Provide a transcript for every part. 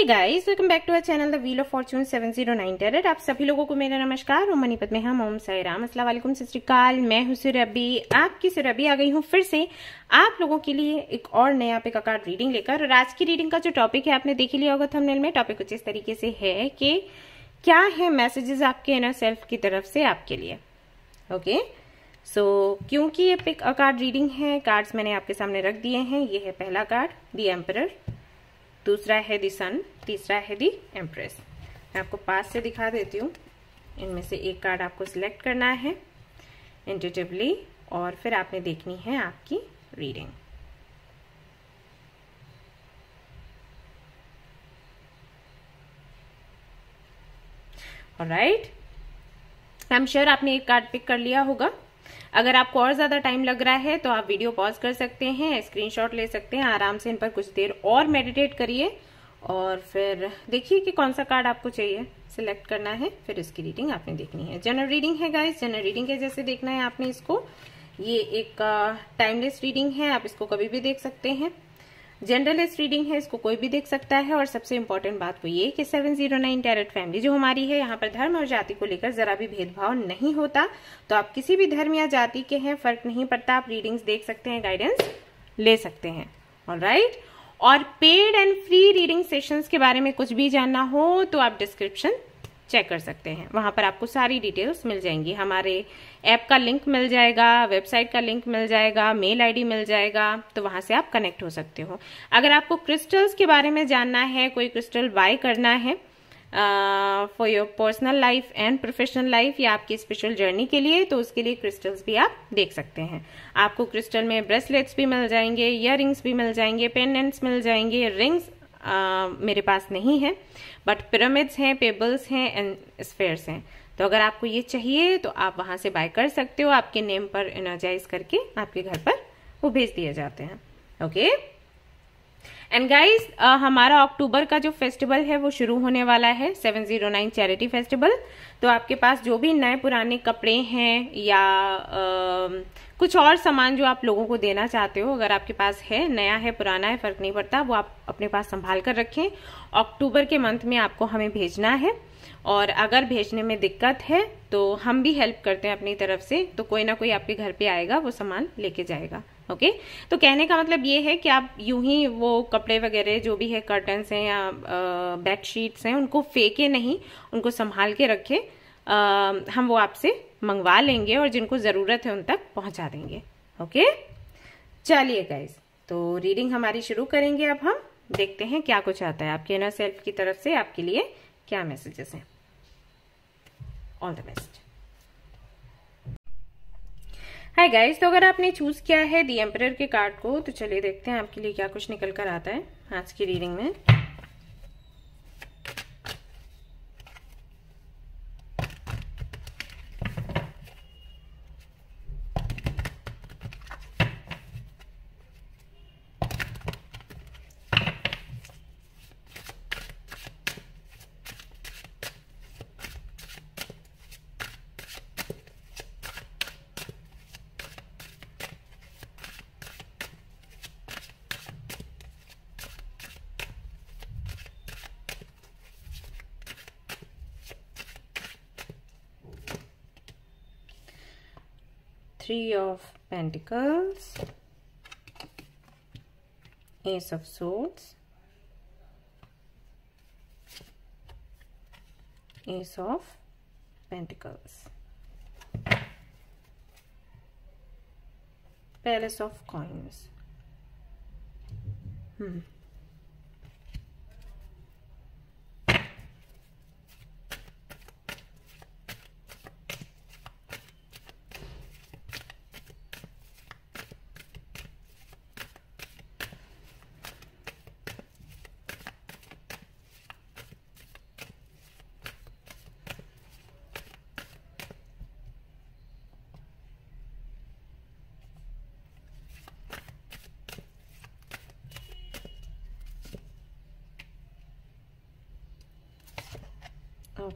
Hey guys welcome back to our channel the wheel of fortune 709 tarot आप सभी लोगों को मेरा नमस्कार और मनीपत में हम ओम साई राम अस्सलाम वालेकुम सतरीकाल श्रीकाल मैं हूं सुरभि आपकी सुरभि आ गई हूं फिर से आप लोगों के लिए एक और नया पे का कार्ड रीडिंग लेकर और आज की रीडिंग का जो टॉपिक है आपने देख लिया होगा थमनेल में टॉपिक कुछ इस तरीके से है कि क्या है मैसेजेस आपके इनर सेल्फ की तरफ से आपके लिए ओके सो so, क्योंकि ये पिक अ कार्ड रीडिंग है कार्ड्स मैंने आपके सामने रख दिए हैं ये है पहला कार्ड दी एम्पर दूसरा है दी सन तीसरा है दी एम्प्रेस मैं आपको पास से दिखा देती हूँ इनमें से एक कार्ड आपको सिलेक्ट करना है इंटेटिवली और फिर आपने देखनी है आपकी reading right I am sure आपने एक कार्ड पिक कर लिया होगा अगर आपको और ज़्यादा टाइम लग रहा है तो आप वीडियो पॉज कर सकते हैं स्क्रीनशॉट ले सकते हैं आराम से इन पर कुछ देर और मेडिटेट करिए और फिर देखिए कि कौन सा कार्ड आपको चाहिए सिलेक्ट करना है फिर इसकी रीडिंग आपने देखनी है जनरल रीडिंग है गाइस जनरल रीडिंग है जैसे देखना है आपने इसको ये एक टाइमलेस uh, रीडिंग है आप इसको कभी भी देख सकते हैं जनरलिस्ट रीडिंग है इसको कोई भी देख सकता है और सबसे इम्पोर्टेंट बात वो ये कि 709 डायरेक्ट फैमिली जो हमारी है यहाँ पर धर्म और जाति को लेकर जरा भी भेदभाव नहीं होता तो आप किसी भी धर्म या जाति के हैं फर्क नहीं पड़ता आप रीडिंग्स देख सकते हैं गाइडेंस ले सकते हैं और right? और paid and free reading sessions के बारे में कुछ भी जानना हो तो आप डिस्क्रिप्शन चेक कर सकते हैं वहाँ पर आपको सारी डिटेल्स मिल जाएंगी हमारे ऐप का लिंक मिल जाएगा वेबसाइट का लिंक मिल जाएगा मेल आईडी मिल जाएगा तो वहाँ से आप कनेक्ट हो सकते हो अगर आपको क्रिस्टल्स के बारे में जानना है कोई क्रिस्टल बाय करना है for your personal life and professional life या आपकी स्पेशल जर्नी के लिए तो उसके लिए क्रिस्टल्स भी आप देख सकते हैं आपको क्रिस्टल में ब्रेसलेट्स भी मिल जाएंगे इयर भी मिल जाएंगे पेंडेंट्स मिल जाएंगे रिंग्स मेरे पास नहीं है बट पिरामिड्स हैं पेबल्स हैं एंड स्पेयर्स हैं तो अगर आपको ये चाहिए तो आप वहाँ से बाय कर सकते हो आपके नेम पर एनर्जाइज करके आपके घर पर वो भेज दिए जाते हैं ओके एंड गाइस हमारा अक्टूबर का जो फेस्टिवल है वो शुरू होने वाला है 709 चैरिटी फेस्टिवल तो आपके पास जो भी नए पुराने कपड़े हैं या uh, कुछ और सामान जो आप लोगों को देना चाहते हो अगर आपके पास है नया है पुराना है फ़र्क नहीं पड़ता वो आप अपने पास संभाल कर रखें अक्टूबर के मंथ में आपको हमें भेजना है और अगर भेजने में दिक्कत है तो हम भी हेल्प करते हैं अपनी तरफ से तो कोई ना कोई आपके घर पे आएगा वो सामान लेके जाएगा ओके तो कहने का मतलब ये है कि आप यूं ही वो कपड़े वगैरह जो भी है कर्टन्स हैं या बेडशीट्स हैं उनको फेंके नहीं उनको संभाल के रखें हम वो आपसे मंगवा लेंगे और जिनको ज़रूरत है उन तक पहुंचा देंगे ओके चलिए गाइज तो रीडिंग हमारी शुरू करेंगे अब हम देखते हैं क्या कुछ आता है आपके इनर सेल्फ की तरफ से आपके लिए क्या मैसेजेस हैं all the best hi guys तो अगर आपने चूज किया है दी एम्पर के कार्ड को तो चलिए देखते हैं आपके लिए क्या कुछ निकल कर आता है आज की रीडिंग में three of pentacles ace of swords ace of pentacles palace of coins hmm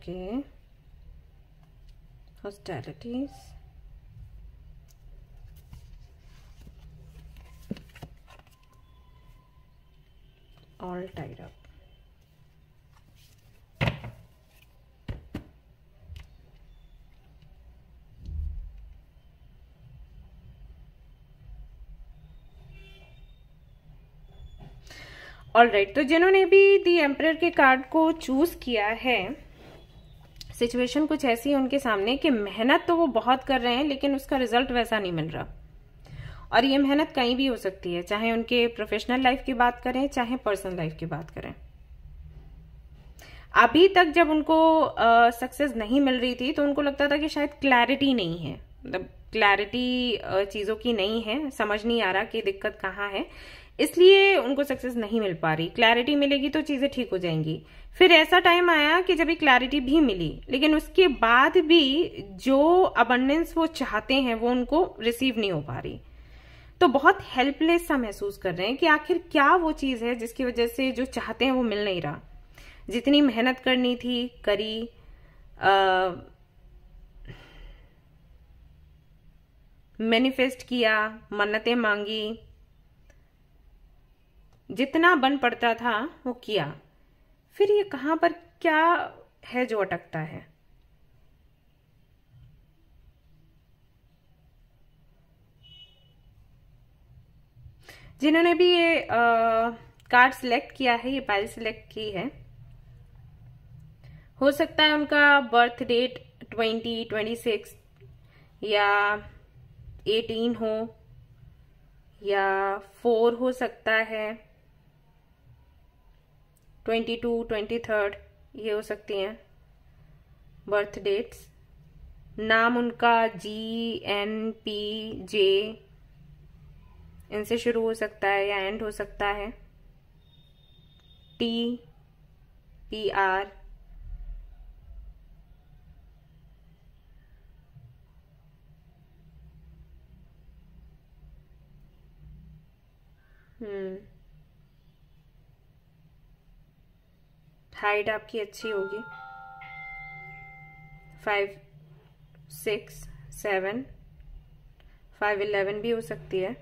okay hostilities all tied up all right right, तो जिन्होंने भी दी एम्प्रर के कार्ड को चूज किया है सिचुएशन कुछ ऐसी है उनके सामने कि मेहनत तो वो बहुत कर रहे हैं लेकिन उसका रिजल्ट वैसा नहीं मिल रहा और ये मेहनत कहीं भी हो सकती है चाहे उनके प्रोफेशनल लाइफ की बात करें चाहे पर्सनल लाइफ की बात करें अभी तक जब उनको सक्सेस नहीं मिल रही थी तो उनको लगता था कि शायद क्लैरिटी नहीं है मतलब क्लैरिटी चीज़ों की नहीं है समझ नहीं आ रहा कि दिक्कत कहाँ है इसलिए उनको सक्सेस नहीं मिल पा रही क्लैरिटी मिलेगी तो चीज़ें ठीक हो जाएंगी फिर ऐसा टाइम आया कि जब क्लैरिटी भी मिली लेकिन उसके बाद भी जो अबंडेंस वो चाहते हैं वो उनको रिसीव नहीं हो पा रही तो बहुत हेल्पलेस सा महसूस कर रहे हैं कि आखिर क्या वो चीज़ है जिसकी वजह से जो चाहते हैं वो मिल नहीं रहा जितनी मेहनत करनी थी करी मैनिफेस्ट किया मन्नतें मांगी जितना बन पड़ता था वो किया फिर ये कहाँ पर क्या है जो अटकता है जिन्होंने भी ये कार्ड सिलेक्ट किया है ये पाइल सिलेक्ट की है हो सकता है उनका birth date twenty twenty six या एटीन हो या फोर हो सकता है ट्वेंटी टू ट्वेंटी थर्ड ये हो सकती हैं बर्थ डेट्स नाम उनका जी एन पी जे इनसे शुरू हो सकता है या एंड हो सकता है T P R hmm height आपकी अच्छी होगी five six seven five eleven भी हो सकती है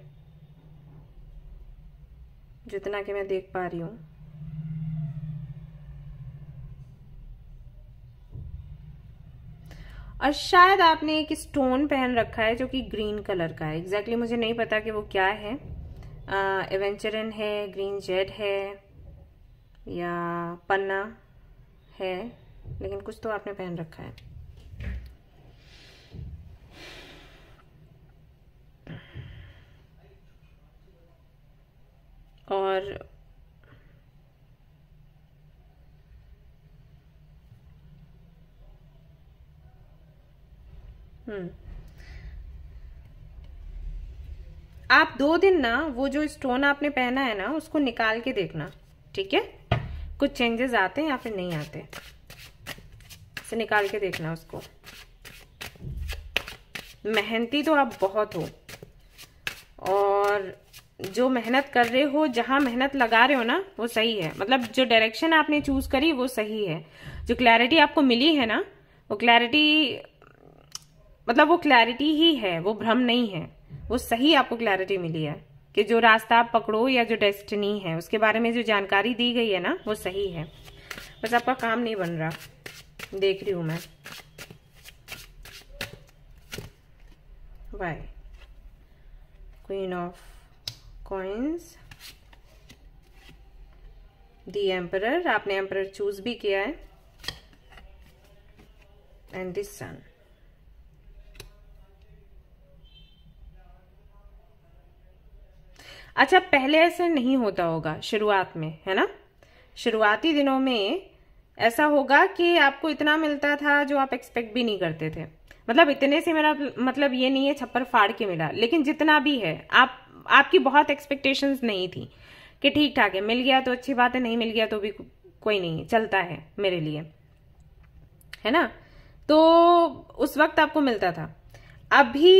जितना कि मैं देख पा रही हूँ और शायद आपने एक स्टोन पहन रखा है जो कि ग्रीन कलर का है एग्जैक्टली exactly मुझे नहीं पता कि वो क्या है एवेंचरन है ग्रीन जेड है या पन्ना है लेकिन कुछ तो आपने पहन रखा है और हम्म। आप दो दिन ना वो जो स्टोन आपने पहना है ना उसको निकाल के देखना ठीक है कुछ चेंजेस आते हैं या फिर नहीं आते इसे निकाल के देखना उसको मेहनती तो आप बहुत हो और जो मेहनत कर रहे हो जहां मेहनत लगा रहे हो ना वो सही है मतलब जो डायरेक्शन आपने चूज करी वो सही है जो क्लैरिटी आपको मिली है ना वो क्लैरिटी मतलब वो क्लैरिटी ही है वो भ्रम नहीं है वो सही आपको क्लैरिटी मिली है कि जो रास्ता आप पकड़ो या जो डेस्टिनी है उसके बारे में जो जानकारी दी गई है ना वो सही है बस आपका काम नहीं बन रहा देख रही हूं मैं by queen of coins the emperor आपने एम्पर चूज भी किया है एंड दिस सन अच्छा पहले ऐसे नहीं होता होगा शुरुआत में है ना शुरुआती दिनों में ऐसा होगा कि आपको इतना मिलता था जो आप एक्सपेक्ट भी नहीं करते थे मतलब इतने से मेरा मतलब ये नहीं है छप्पर फाड़ के मिला लेकिन जितना भी है आप आपकी बहुत एक्सपेक्टेशंस नहीं थी कि ठीक ठाक है मिल गया तो अच्छी बात है नहीं मिल गया तो भी कोई नहीं चलता है मेरे लिए है ना तो उस वक्त आपको मिलता था अभी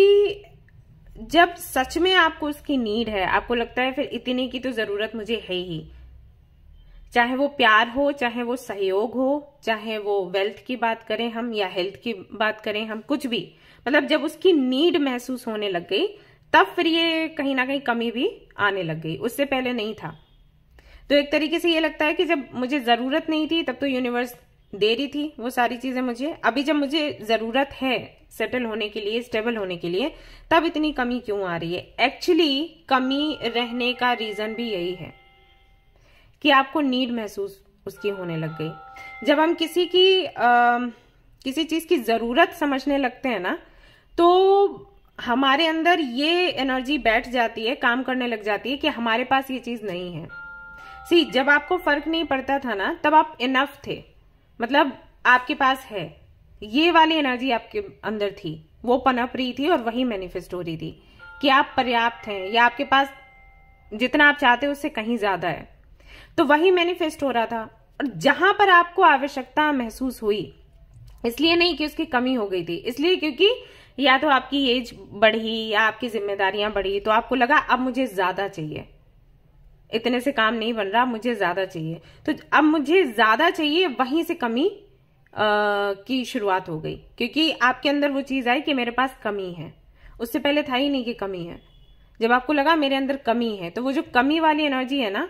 जब सच में आपको उसकी नीड है आपको लगता है फिर इतने की तो जरूरत मुझे है ही चाहे वो प्यार हो चाहे वो सहयोग हो चाहे वो वेल्थ की बात करें हम या हेल्थ की बात करें हम कुछ भी मतलब जब उसकी नीड महसूस होने लग गई तब फिर ये कहीं ना कहीं कमी भी आने लग गई उससे पहले नहीं था तो एक तरीके से ये लगता है कि जब मुझे जरूरत नहीं थी तब तो यूनिवर्स दे रही थी वो सारी चीजें मुझे अभी जब मुझे जरूरत है सेटल होने के लिए स्टेबल होने के लिए तब इतनी कमी क्यों आ रही है एक्चुअली कमी रहने का रीजन भी यही है कि आपको नीड महसूस उसकी होने लग गई जब हम किसी की आ, किसी चीज की जरूरत समझने लगते हैं ना तो हमारे अंदर ये एनर्जी बैठ जाती है काम करने लग जाती है कि हमारे पास ये चीज नहीं है सी जब आपको फर्क नहीं पड़ता था ना तब आप इनफ थे मतलब आपके पास है ये वाली एनर्जी आपके अंदर थी वो पनप रही थी और वही मैनिफेस्ट हो रही थी कि आप पर्याप्त हैं या आपके पास जितना आप चाहते हो उससे कहीं ज्यादा है तो वही मैनिफेस्ट हो रहा था और जहां पर आपको आवश्यकता महसूस हुई इसलिए नहीं कि उसकी कमी हो गई थी इसलिए क्योंकि या तो आपकी एज बढ़ी या आपकी जिम्मेदारियां बढ़ी तो आपको लगा अब मुझे ज्यादा चाहिए इतने से काम नहीं बन रहा मुझे ज़्यादा चाहिए तो अब मुझे ज़्यादा चाहिए वहीं से कमी आ, की शुरुआत हो गई क्योंकि आपके अंदर वो चीज़ आई कि मेरे पास कमी है उससे पहले था ही नहीं कि कमी है जब आपको लगा मेरे अंदर कमी है तो वो जो कमी वाली एनर्जी है ना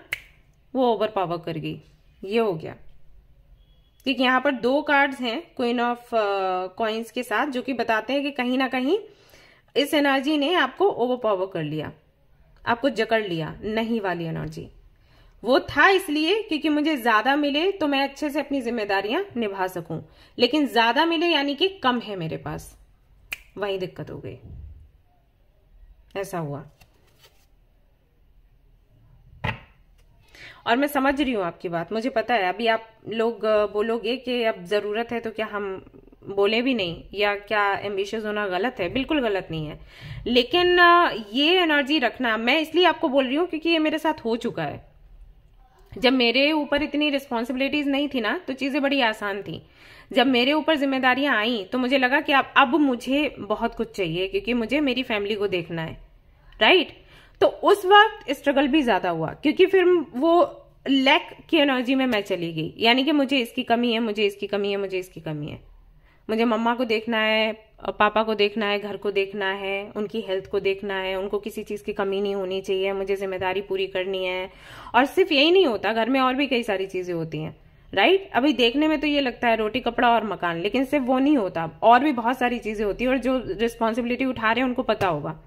वो ओवर पावर कर गई ये हो गया ठीक यहाँ पर दो कार्ड्स हैं क्वीन ऑफ कॉइन्स के साथ जो कि बताते हैं कि कहीं ना कहीं इस एनर्जी ने आपको ओवर पावर कर लिया आपको जकड़ लिया नहीं वाली एनर्जी वो था इसलिए क्योंकि मुझे ज्यादा मिले तो मैं अच्छे से अपनी जिम्मेदारियां निभा सकूं लेकिन ज्यादा मिले यानी कि कम है मेरे पास वही दिक्कत हो गई ऐसा हुआ और मैं समझ रही हूं आपकी बात मुझे पता है अभी आप लोग बोलोगे कि अब ज़रूरत है तो क्या हम बोले भी नहीं या क्या एम्बिशियस होना गलत है बिल्कुल गलत नहीं है लेकिन ये एनर्जी रखना मैं इसलिए आपको बोल रही हूँ क्योंकि ये मेरे साथ हो चुका है जब मेरे ऊपर इतनी रिस्पॉन्सिबिलिटीज नहीं थी ना तो चीज़ें बड़ी आसान थी जब मेरे ऊपर जिम्मेदारियां आई तो मुझे लगा कि अब अब मुझे बहुत कुछ चाहिए क्योंकि मुझे मेरी फैमिली को देखना है राइट तो उस वक्त स्ट्रगल भी ज़्यादा हुआ क्योंकि फिर वो लैक की एनर्जी में मैं चली गई यानी कि मुझे इसकी कमी है मुझे इसकी कमी है मुझे इसकी कमी है मुझे मम्मा को देखना है पापा को देखना है घर को देखना है उनकी हेल्थ को देखना है उनको किसी चीज़ की कमी नहीं होनी चाहिए मुझे जिम्मेदारी पूरी करनी है और सिर्फ यही नहीं होता घर में और भी कई सारी चीज़ें होती हैं राइट अभी देखने में तो ये लगता है रोटी कपड़ा और मकान लेकिन सिर्फ वो नहीं होता और भी बहुत सारी चीज़ें होती है और जो रिस्पॉन्सिबिलिटी उठा रहे हैं उनको पता होगा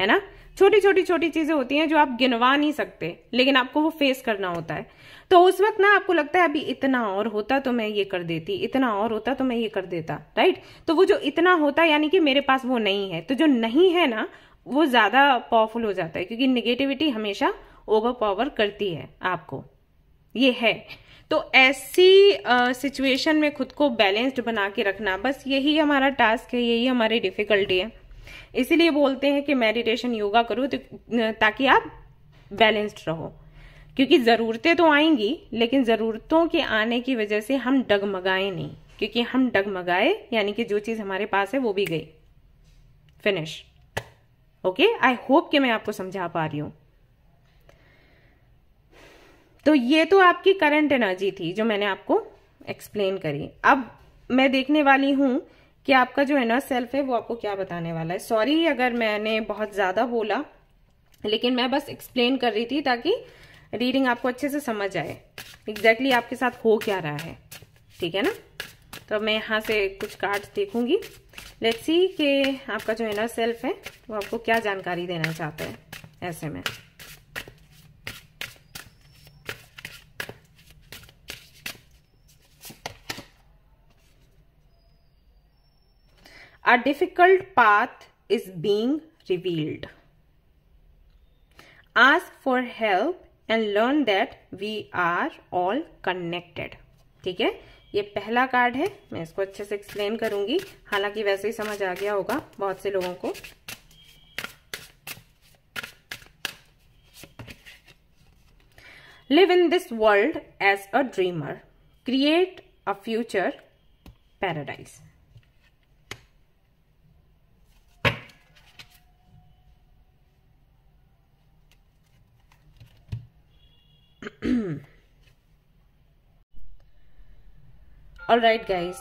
है ना छोटी छोटी छोटी चीज़ें होती हैं जो आप गिनवा नहीं सकते लेकिन आपको वो फेस करना होता है तो उस वक्त ना आपको लगता है अभी इतना और होता तो मैं ये कर देती इतना और होता तो मैं ये कर देता राइट तो वो जो इतना होता यानी कि मेरे पास वो नहीं है तो जो नहीं है ना वो ज्यादा पावरफुल हो जाता है क्योंकि निगेटिविटी हमेशा ओवर पावर करती है आपको ये है तो ऐसी सिचुएशन में खुद को बैलेंस्ड बना के रखना बस यही हमारा टास्क है यही हमारी डिफिकल्टी है इसीलिए बोलते हैं कि मेडिटेशन योगा करो तो ताकि आप बैलेंस्ड रहो क्योंकि ज़रूरतें तो आएंगी लेकिन ज़रूरतों के आने की वजह से हम डगमगाए नहीं क्योंकि हम डगमगाए यानी कि जो चीज़ हमारे पास है वो भी गई फिनिश ओके आई होप कि मैं आपको समझा पा रही हूँ तो ये तो आपकी करंट एनर्जी थी जो मैंने आपको एक्सप्लेन करी अब मैं देखने वाली हूं कि आपका जो इनर सेल्फ है वो आपको क्या बताने वाला है सॉरी अगर मैंने बहुत ज़्यादा बोला लेकिन मैं बस एक्सप्लेन कर रही थी ताकि रीडिंग आपको अच्छे से समझ आए एग्जैक्टली exactly आपके साथ हो क्या रहा है ठीक है ना तो मैं यहाँ से कुछ कार्ड देखूंगी लेट्स सी कि आपका जो इनर सेल्फ है वो आपको क्या जानकारी देना चाहता है ऐसे में a difficult path is being revealed ask for help and learn that we are all connected ठीक है ये पहला कार्ड है मैं इसको अच्छे से एक्सप्लेन करूंगी हालांकि वैसे ही समझ आ गया होगा बहुत से लोगों को live in this world as a dreamer create a future paradise all right guys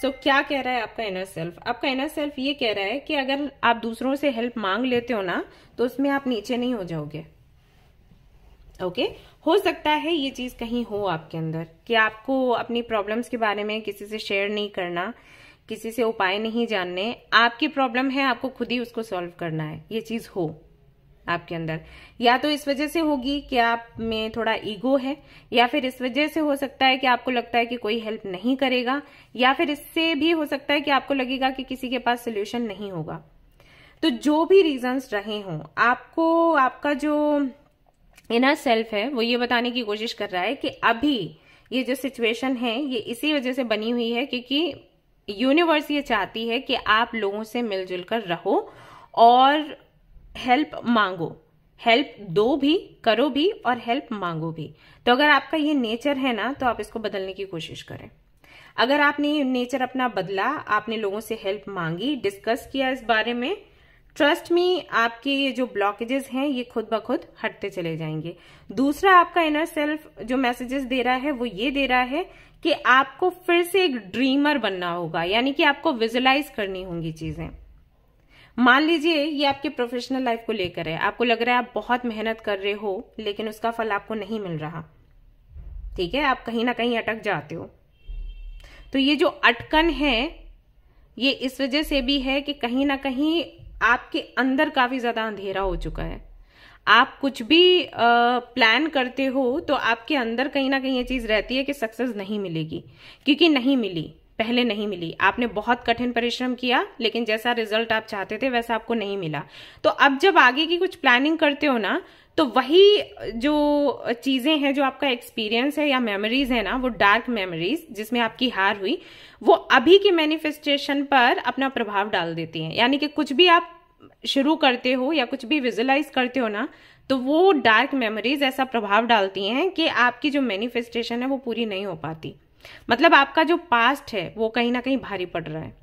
so क्या कह रहा है आपका इनर सेल्फ आपका इनर सेल्फ ये कह रहा है कि अगर आप दूसरों से हेल्प मांग लेते हो ना तो उसमें आप नीचे नहीं हो जाओगे ओके okay? हो सकता है ये चीज कहीं हो आपके अंदर कि आपको अपनी प्रॉब्लम्स के बारे में किसी से शेयर नहीं करना किसी से उपाय नहीं जानने आपकी प्रॉब्लम है आपको खुद ही उसको सॉल्व करना है ये चीज हो आपके अंदर या तो इस वजह से होगी कि आप में थोड़ा ईगो है या फिर इस वजह से हो सकता है कि आपको लगता है कि कोई हेल्प नहीं करेगा या फिर इससे भी हो सकता है कि आपको लगेगा कि किसी के पास सोल्यूशन नहीं होगा तो जो भी रीजंस रहे हों आपको आपका जो इनर सेल्फ है वो ये बताने की कोशिश कर रहा है कि अभी ये जो सिचुएशन है ये इसी वजह से बनी हुई है क्योंकि यूनिवर्स ये चाहती है कि आप लोगों से मिलजुल कर रहो और हेल्प मांगो हेल्प दो भी करो भी और हेल्प मांगो भी तो अगर आपका ये नेचर है ना तो आप इसको बदलने की कोशिश करें अगर आपने ये नेचर अपना बदला आपने लोगों से हेल्प मांगी डिस्कस किया इस बारे में ट्रस्ट में आपके ये जो ब्लॉकेजेस हैं ये खुद ब खुद हटते चले जाएंगे दूसरा आपका इनर सेल्फ जो मैसेजेस दे रहा है वो ये दे रहा है कि आपको फिर से एक ड्रीमर बनना होगा यानी कि आपको विजुलाइज करनी होंगी चीजें मान लीजिए ये आपके प्रोफेशनल लाइफ को लेकर है आपको लग रहा है आप बहुत मेहनत कर रहे हो लेकिन उसका फल आपको नहीं मिल रहा ठीक है आप कहीं ना कहीं अटक जाते हो तो ये जो अटकन है ये इस वजह से भी है कि कहीं ना कहीं आपके अंदर काफी ज्यादा अंधेरा हो चुका है आप कुछ भी प्लान करते हो तो आपके अंदर कहीं ना कहीं ये चीज रहती है कि सक्सेस नहीं मिलेगी क्योंकि नहीं मिली पहले नहीं मिली आपने बहुत कठिन परिश्रम किया लेकिन जैसा रिजल्ट आप चाहते थे वैसा आपको नहीं मिला तो अब जब आगे की कुछ प्लानिंग करते हो ना तो वही जो चीज़ें हैं जो आपका एक्सपीरियंस है या मेमोरीज है ना वो डार्क मेमोरीज जिसमें आपकी हार हुई वो अभी के मैनिफेस्टेशन पर अपना प्रभाव डाल देती हैं यानी कि कुछ भी आप शुरू करते हो या कुछ भी विजुलाइज करते हो ना तो वो डार्क मेमोरीज ऐसा प्रभाव डालती हैं कि आपकी जो मैनिफेस्टेशन है वो पूरी नहीं हो पाती मतलब आपका जो पास्ट है वो कहीं ना कहीं भारी पड़ रहा है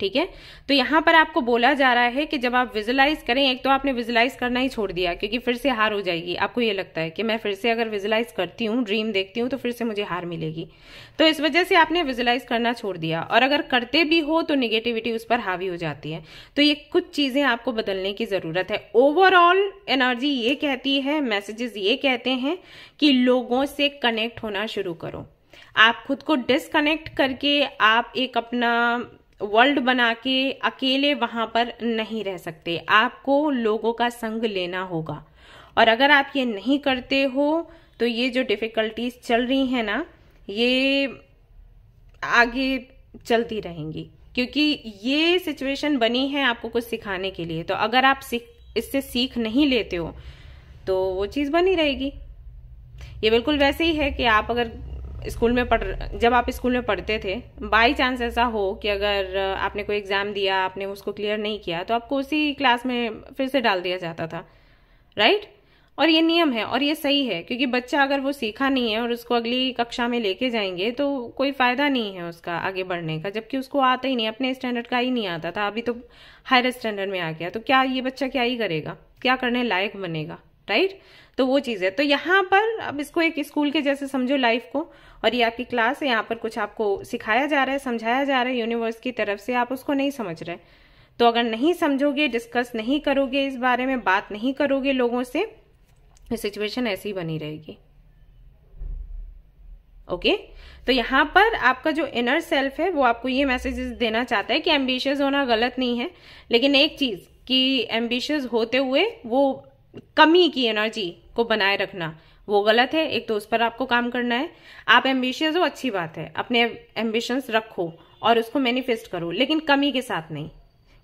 ठीक है तो यहां पर आपको बोला जा रहा है कि जब आप विजुलाइज करें एक तो आपने विजुलाइज करना ही छोड़ दिया क्योंकि फिर से हार हो जाएगी आपको ये लगता है कि मैं फिर से अगर विजुलाइज करती हूं ड्रीम देखती हूं तो फिर से मुझे हार मिलेगी तो इस वजह से आपने विजुलाइज करना छोड़ दिया और अगर करते भी हो तो निगेटिविटी उस पर हावी हो जाती है तो ये कुछ चीज़ें आपको बदलने की ज़रूरत है ओवरऑल एनर्जी ये कहती है मैसेजेस ये कहते हैं कि लोगों से कनेक्ट होना शुरू करो आप खुद को डिसकनेक्ट करके आप एक अपना वर्ल्ड बना के अकेले वहां पर नहीं रह सकते आपको लोगों का संग लेना होगा और अगर आप ये नहीं करते हो तो ये जो डिफ़िकल्टीज चल रही हैं ना ये आगे चलती रहेंगी क्योंकि ये सिचुएशन बनी है आपको कुछ सिखाने के लिए तो अगर आप सीख इससे सीख नहीं लेते हो तो वो चीज़ बनी रहेगी ये बिल्कुल वैसे ही है कि आप अगर स्कूल में पढ़ जब आप स्कूल में पढ़ते थे बाई चांस ऐसा हो कि अगर आपने कोई एग्ज़ाम दिया आपने उसको क्लियर नहीं किया तो आपको उसी क्लास में फिर से डाल दिया जाता था राइट और ये नियम है और ये सही है क्योंकि बच्चा अगर वो सीखा नहीं है और उसको अगली कक्षा में लेके जाएंगे तो कोई फ़ायदा नहीं है उसका आगे बढ़ने का जबकि उसको आता ही नहीं अपने स्टैंडर्ड का ही नहीं आता था अभी तो हायर स्टैंडर्ड में आ गया तो क्या ये बच्चा क्या ही करेगा क्या करने लायक बनेगा राइट तो वो चीज़ है तो यहाँ पर अब इसको एक स्कूल के जैसे समझो लाइफ को और ये आपकी क्लास है यहाँ पर कुछ आपको सिखाया जा रहा है समझाया जा रहा है यूनिवर्स की तरफ से आप उसको नहीं समझ रहे तो अगर नहीं समझोगे डिस्कस नहीं करोगे इस बारे में बात नहीं करोगे लोगों से तो सिचुएशन ऐसी बनी रहेगी ओके okay? तो यहाँ पर आपका जो इनर सेल्फ है वो आपको ये मैसेजेस देना चाहता है कि एम्बिशियस होना गलत नहीं है लेकिन एक चीज कि एम्बिशियस होते हुए वो कमी की एनर्जी को बनाए रखना वो गलत है एक तो उस पर आपको काम करना है आप एम्बिशियस हो अच्छी बात है अपने एम्बिशंस रखो और उसको मैनिफेस्ट करो लेकिन कमी के साथ नहीं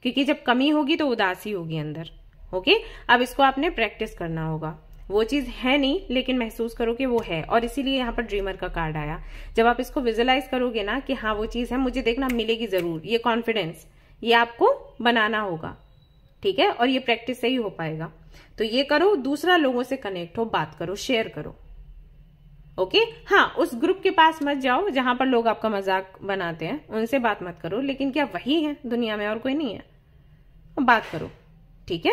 क्योंकि जब कमी होगी तो उदासी होगी अंदर ओके अब इसको आपने प्रैक्टिस करना होगा वो चीज है नहीं लेकिन महसूस करो कि वो है और इसीलिए यहाँ पर ड्रीमर का कार्ड आया जब आप इसको विजुलाइज करोगे ना कि हाँ वो चीज है मुझे देखना मिलेगी जरूर ये कॉन्फिडेंस ये आपको बनाना होगा ठीक है और ये प्रैक्टिस से ही हो पाएगा तो ये करो दूसरा लोगों से कनेक्ट हो बात करो शेयर करो ओके हाँ उस ग्रुप के पास मत जाओ जहां पर लोग आपका मजाक बनाते हैं उनसे बात मत करो लेकिन क्या वही है दुनिया में और कोई नहीं है बात करो ठीक है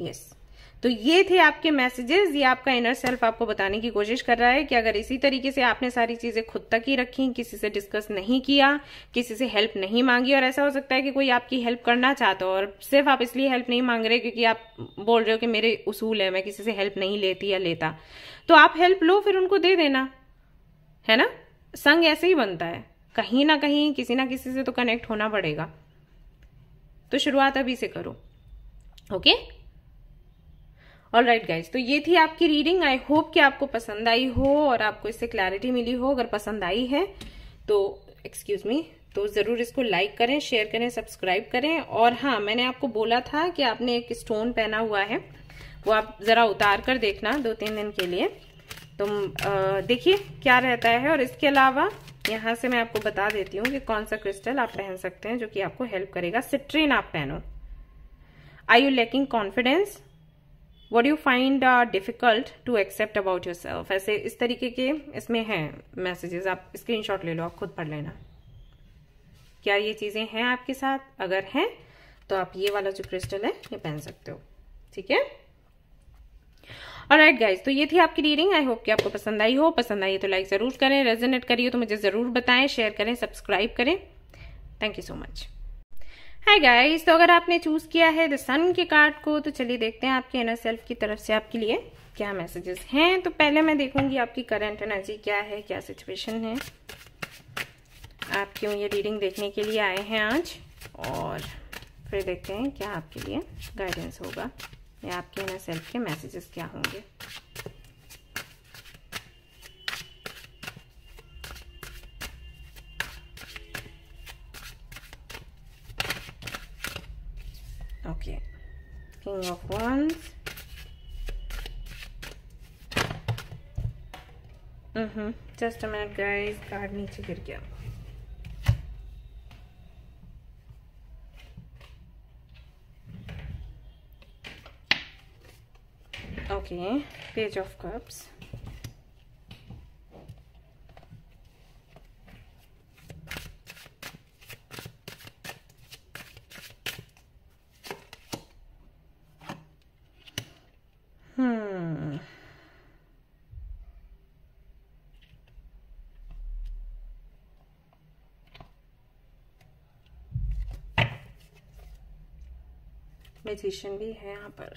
यस yes. तो ये थे आपके मैसेजेस ये आपका इनर सेल्फ आपको बताने की कोशिश कर रहा है कि अगर इसी तरीके से आपने सारी चीजें खुद तक ही रखी किसी से डिस्कस नहीं किया किसी से हेल्प नहीं मांगी और ऐसा हो सकता है कि कोई आपकी हेल्प करना चाहता हो और सिर्फ आप इसलिए हेल्प नहीं मांग रहे क्योंकि आप बोल रहे हो कि मेरे उसूल है मैं किसी से हेल्प नहीं लेती या लेता तो आप हेल्प लो फिर उनको दे देना है ना संग ऐसे ही बनता है कहीं ना कहीं किसी ना किसी से तो कनेक्ट होना पड़ेगा तो शुरुआत अभी से करो ओके ऑल राइट गाइज तो ये थी आपकी रीडिंग आई होप कि आपको पसंद आई हो और आपको इससे क्लैरिटी मिली हो अगर पसंद आई है तो एक्सक्यूज मी तो ज़रूर इसको लाइक करें शेयर करें सब्सक्राइब करें और हाँ मैंने आपको बोला था कि आपने एक स्टोन पहना हुआ है वो आप ज़रा उतार कर देखना दो तीन दिन के लिए तो देखिए क्या रहता है और इसके अलावा यहां से मैं आपको बता देती हूँ कि कौन सा क्रिस्टल आप पहन सकते हैं जो कि आपको हेल्प करेगा सिट्रीन आप पहनो I you lacking confidence what you find difficult to accept about yourself ऐसे इस तरीके के इसमें हैं मैसेजेस आप स्क्रीन शॉट ले लो आप खुद पढ़ लेना क्या ये चीज़ें हैं आपके साथ अगर हैं तो आप ये वाला जो क्रिस्टल है ये पहन सकते हो ठीक है और राइट गाइज तो ये थी आपकी रीडिंग आई होप कि आपको पसंद आई हो पसंद आई तो लाइक ज़रूर करें रेजनेट करिए तो मुझे ज़रूर बताएं शेयर करें सब्सक्राइब करें thank you so much hi guys तो अगर आपने चूज किया है द सन के कार्ड को तो चलिए देखते हैं आपके इनर सेल्फ की तरफ से आपके लिए क्या मैसेजेस हैं तो पहले मैं देखूंगी आपकी करंट एनर्जी क्या है क्या सिचुएशन है आप क्यों ये रीडिंग देखने के लिए आए हैं आज और फिर देखते हैं क्या आपके लिए गाइडेंस होगा या आपके इनर सेल्फ के मैसेजेस क्या होंगे okay king of wands mm-hmm just a minute guys card to get gaya okay page of cups Hmm. भी है यहाँ पर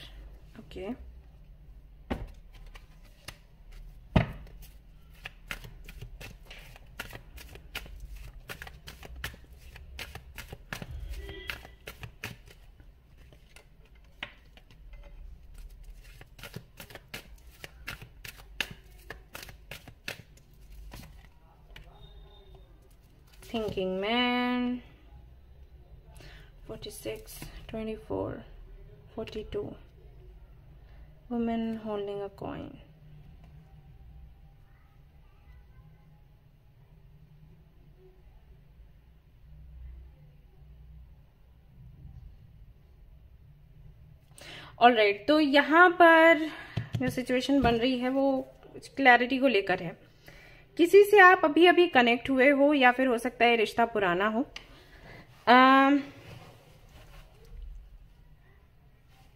okay okay. thinking man 46 24 42 woman holding a coin all right right, तो यहाँ पर जो सिचुएशन बन रही है वो क्लैरिटी को लेकर है किसी से आप अभी अभी कनेक्ट हुए हो या फिर हो सकता है रिश्ता पुराना हो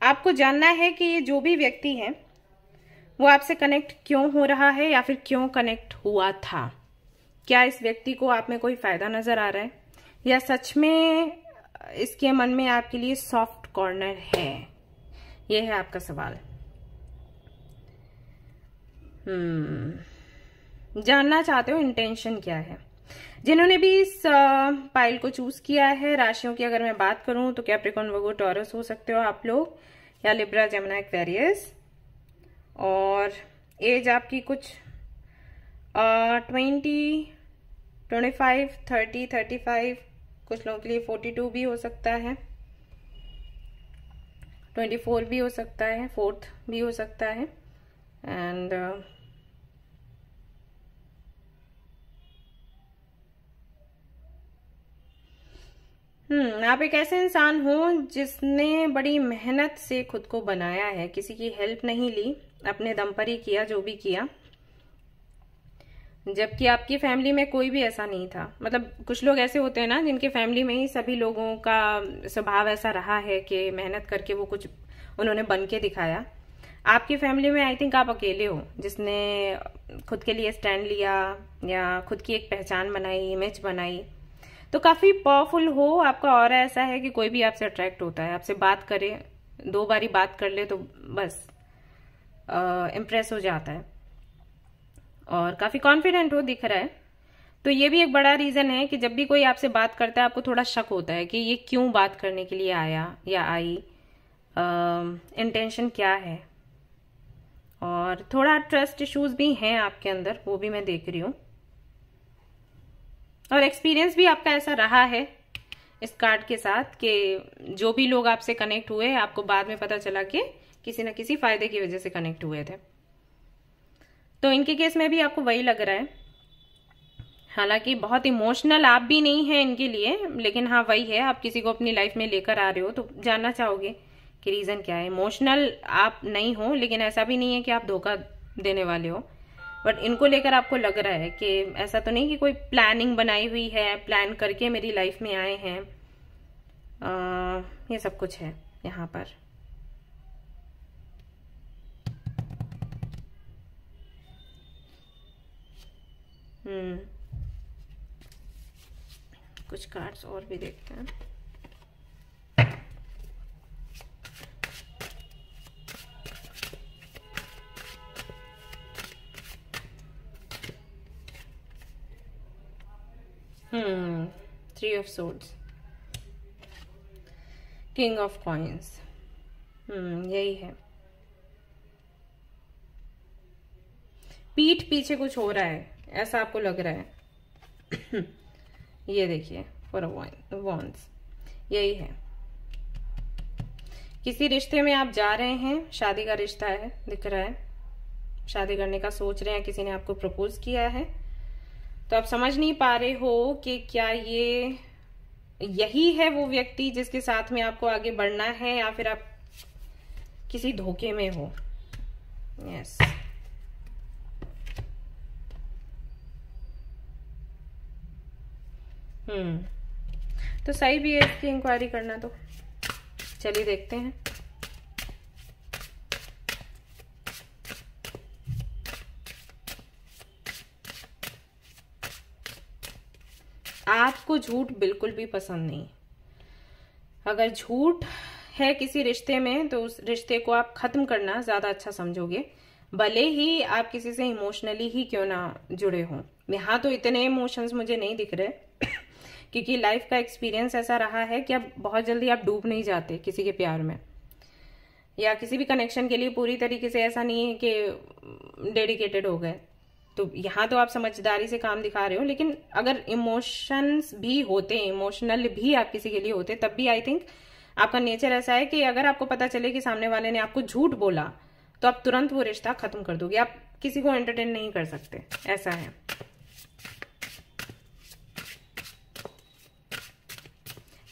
आपको जानना है कि ये जो भी व्यक्ति है वो आपसे कनेक्ट क्यों हो रहा है या फिर क्यों कनेक्ट हुआ था क्या इस व्यक्ति को आप में कोई फायदा नजर आ रहा है या सच में इसके मन में आपके लिए सॉफ्ट कॉर्नर है यह है आपका सवाल हम्म जानना चाहते हो इंटेंशन क्या है जिन्होंने भी इस पाइल को चूज किया है राशियों की अगर मैं बात करूं तो क्या प्रिकॉन वगो टॉरस हो सकते हो आप लोग या लिब्रा जमुना एक्वेरियस और एज आपकी कुछ twenty twenty five thirty thirty five कुछ लोगों के लिए फोर्टी टू भी हो सकता है ट्वेंटी फोर भी हो सकता है फोर्थ भी हो सकता है एंड हम्म आप एक ऐसे इंसान हो जिसने बड़ी मेहनत से खुद को बनाया है किसी की हेल्प नहीं ली अपने दम पर ही किया जो भी किया जबकि आपकी फैमिली में कोई भी ऐसा नहीं था मतलब कुछ लोग ऐसे होते हैं ना जिनके फैमिली में ही सभी लोगों का स्वभाव ऐसा रहा है कि मेहनत करके वो कुछ उन्होंने बन के दिखाया आपकी फैमिली में आई थिंक आप अकेले हो जिसने खुद के लिए स्टैंड लिया या खुद की एक पहचान बनाई इमेज बनाई तो काफ़ी पावरफुल हो आपका और ऐसा है कि कोई भी आपसे अट्रैक्ट होता है आपसे बात करे दो बारी बात कर ले तो बस इम्प्रेस हो जाता है और काफ़ी कॉन्फिडेंट हो दिख रहा है तो ये भी एक बड़ा रीज़न है कि जब भी कोई आपसे बात करता है आपको थोड़ा शक होता है कि ये क्यों बात करने के लिए आया या आई इंटेंशन क्या है और थोड़ा ट्रस्ट इश्यूज भी हैं आपके अंदर वो भी मैं देख रही हूँ और एक्सपीरियंस भी आपका ऐसा रहा है इस कार्ड के साथ कि जो भी लोग आपसे कनेक्ट हुए आपको बाद में पता चला कि किसी न किसी फायदे की वजह से कनेक्ट हुए थे तो इनके केस में भी आपको वही लग रहा है हालांकि बहुत इमोशनल आप भी नहीं हैं इनके लिए लेकिन हाँ वही है आप किसी को अपनी लाइफ में लेकर आ रहे हो तो जानना चाहोगे कि रीज़न क्या है इमोशनल आप नहीं हो लेकिन ऐसा भी नहीं है कि आप धोखा देने वाले हो बट इनको लेकर आपको लग रहा है कि ऐसा तो नहीं कि कोई प्लानिंग बनाई हुई है प्लान करके मेरी लाइफ में आए हैं ये सब कुछ है यहाँ पर हम्म कुछ कार्ड्स और भी देखते हैं three of swords king of coins hmm यही है पीठ पीछे कुछ हो रहा है ऐसा आपको लग रहा है ये देखिए फॉर वॉन्स यही है किसी रिश्ते में आप जा रहे हैं शादी का रिश्ता है दिख रहा है शादी करने का सोच रहे हैं किसी ने आपको प्रपोज किया है तो आप समझ नहीं पा रहे हो कि क्या ये यही है वो व्यक्ति जिसके साथ में आपको आगे बढ़ना है या फिर आप किसी धोखे में हो यस yes. हम्म तो सही भी है इसकी इंक्वायरी करना तो चलिए देखते हैं आपको झूठ बिल्कुल भी पसंद नहीं अगर झूठ है किसी रिश्ते में तो उस रिश्ते को आप खत्म करना ज्यादा अच्छा समझोगे भले ही आप किसी से इमोशनली ही क्यों ना जुड़े हों यहाँ तो इतने इमोशंस मुझे नहीं दिख रहे क्योंकि लाइफ का एक्सपीरियंस ऐसा रहा है कि अब बहुत जल्दी आप डूब नहीं जाते किसी के प्यार में या किसी भी कनेक्शन के लिए पूरी तरीके से ऐसा नहीं है कि डेडिकेटेड हो गए तो यहाँ तो आप समझदारी से काम दिखा रहे हो लेकिन अगर इमोशंस भी होते इमोशनल भी आप किसी के लिए होते तब भी आई थिंक आपका नेचर ऐसा है कि अगर आपको पता चले कि सामने वाले ने आपको झूठ बोला तो आप तुरंत वो रिश्ता खत्म कर दोगे आप किसी को एंटरटेन नहीं कर सकते ऐसा है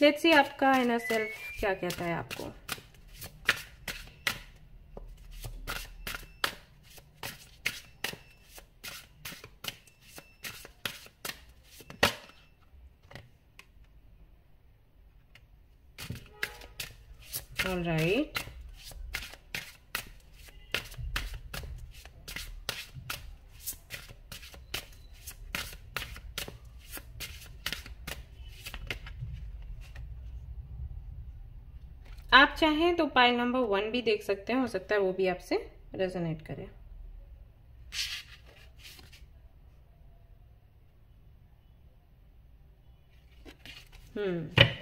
लेट्स सी आपका इनर सेल्फ क्या कहता है आपको all right आप चाहें तो पाइल नंबर वन भी देख सकते हैं हो सकता है वो भी आपसे रेजोनेट करे हम्म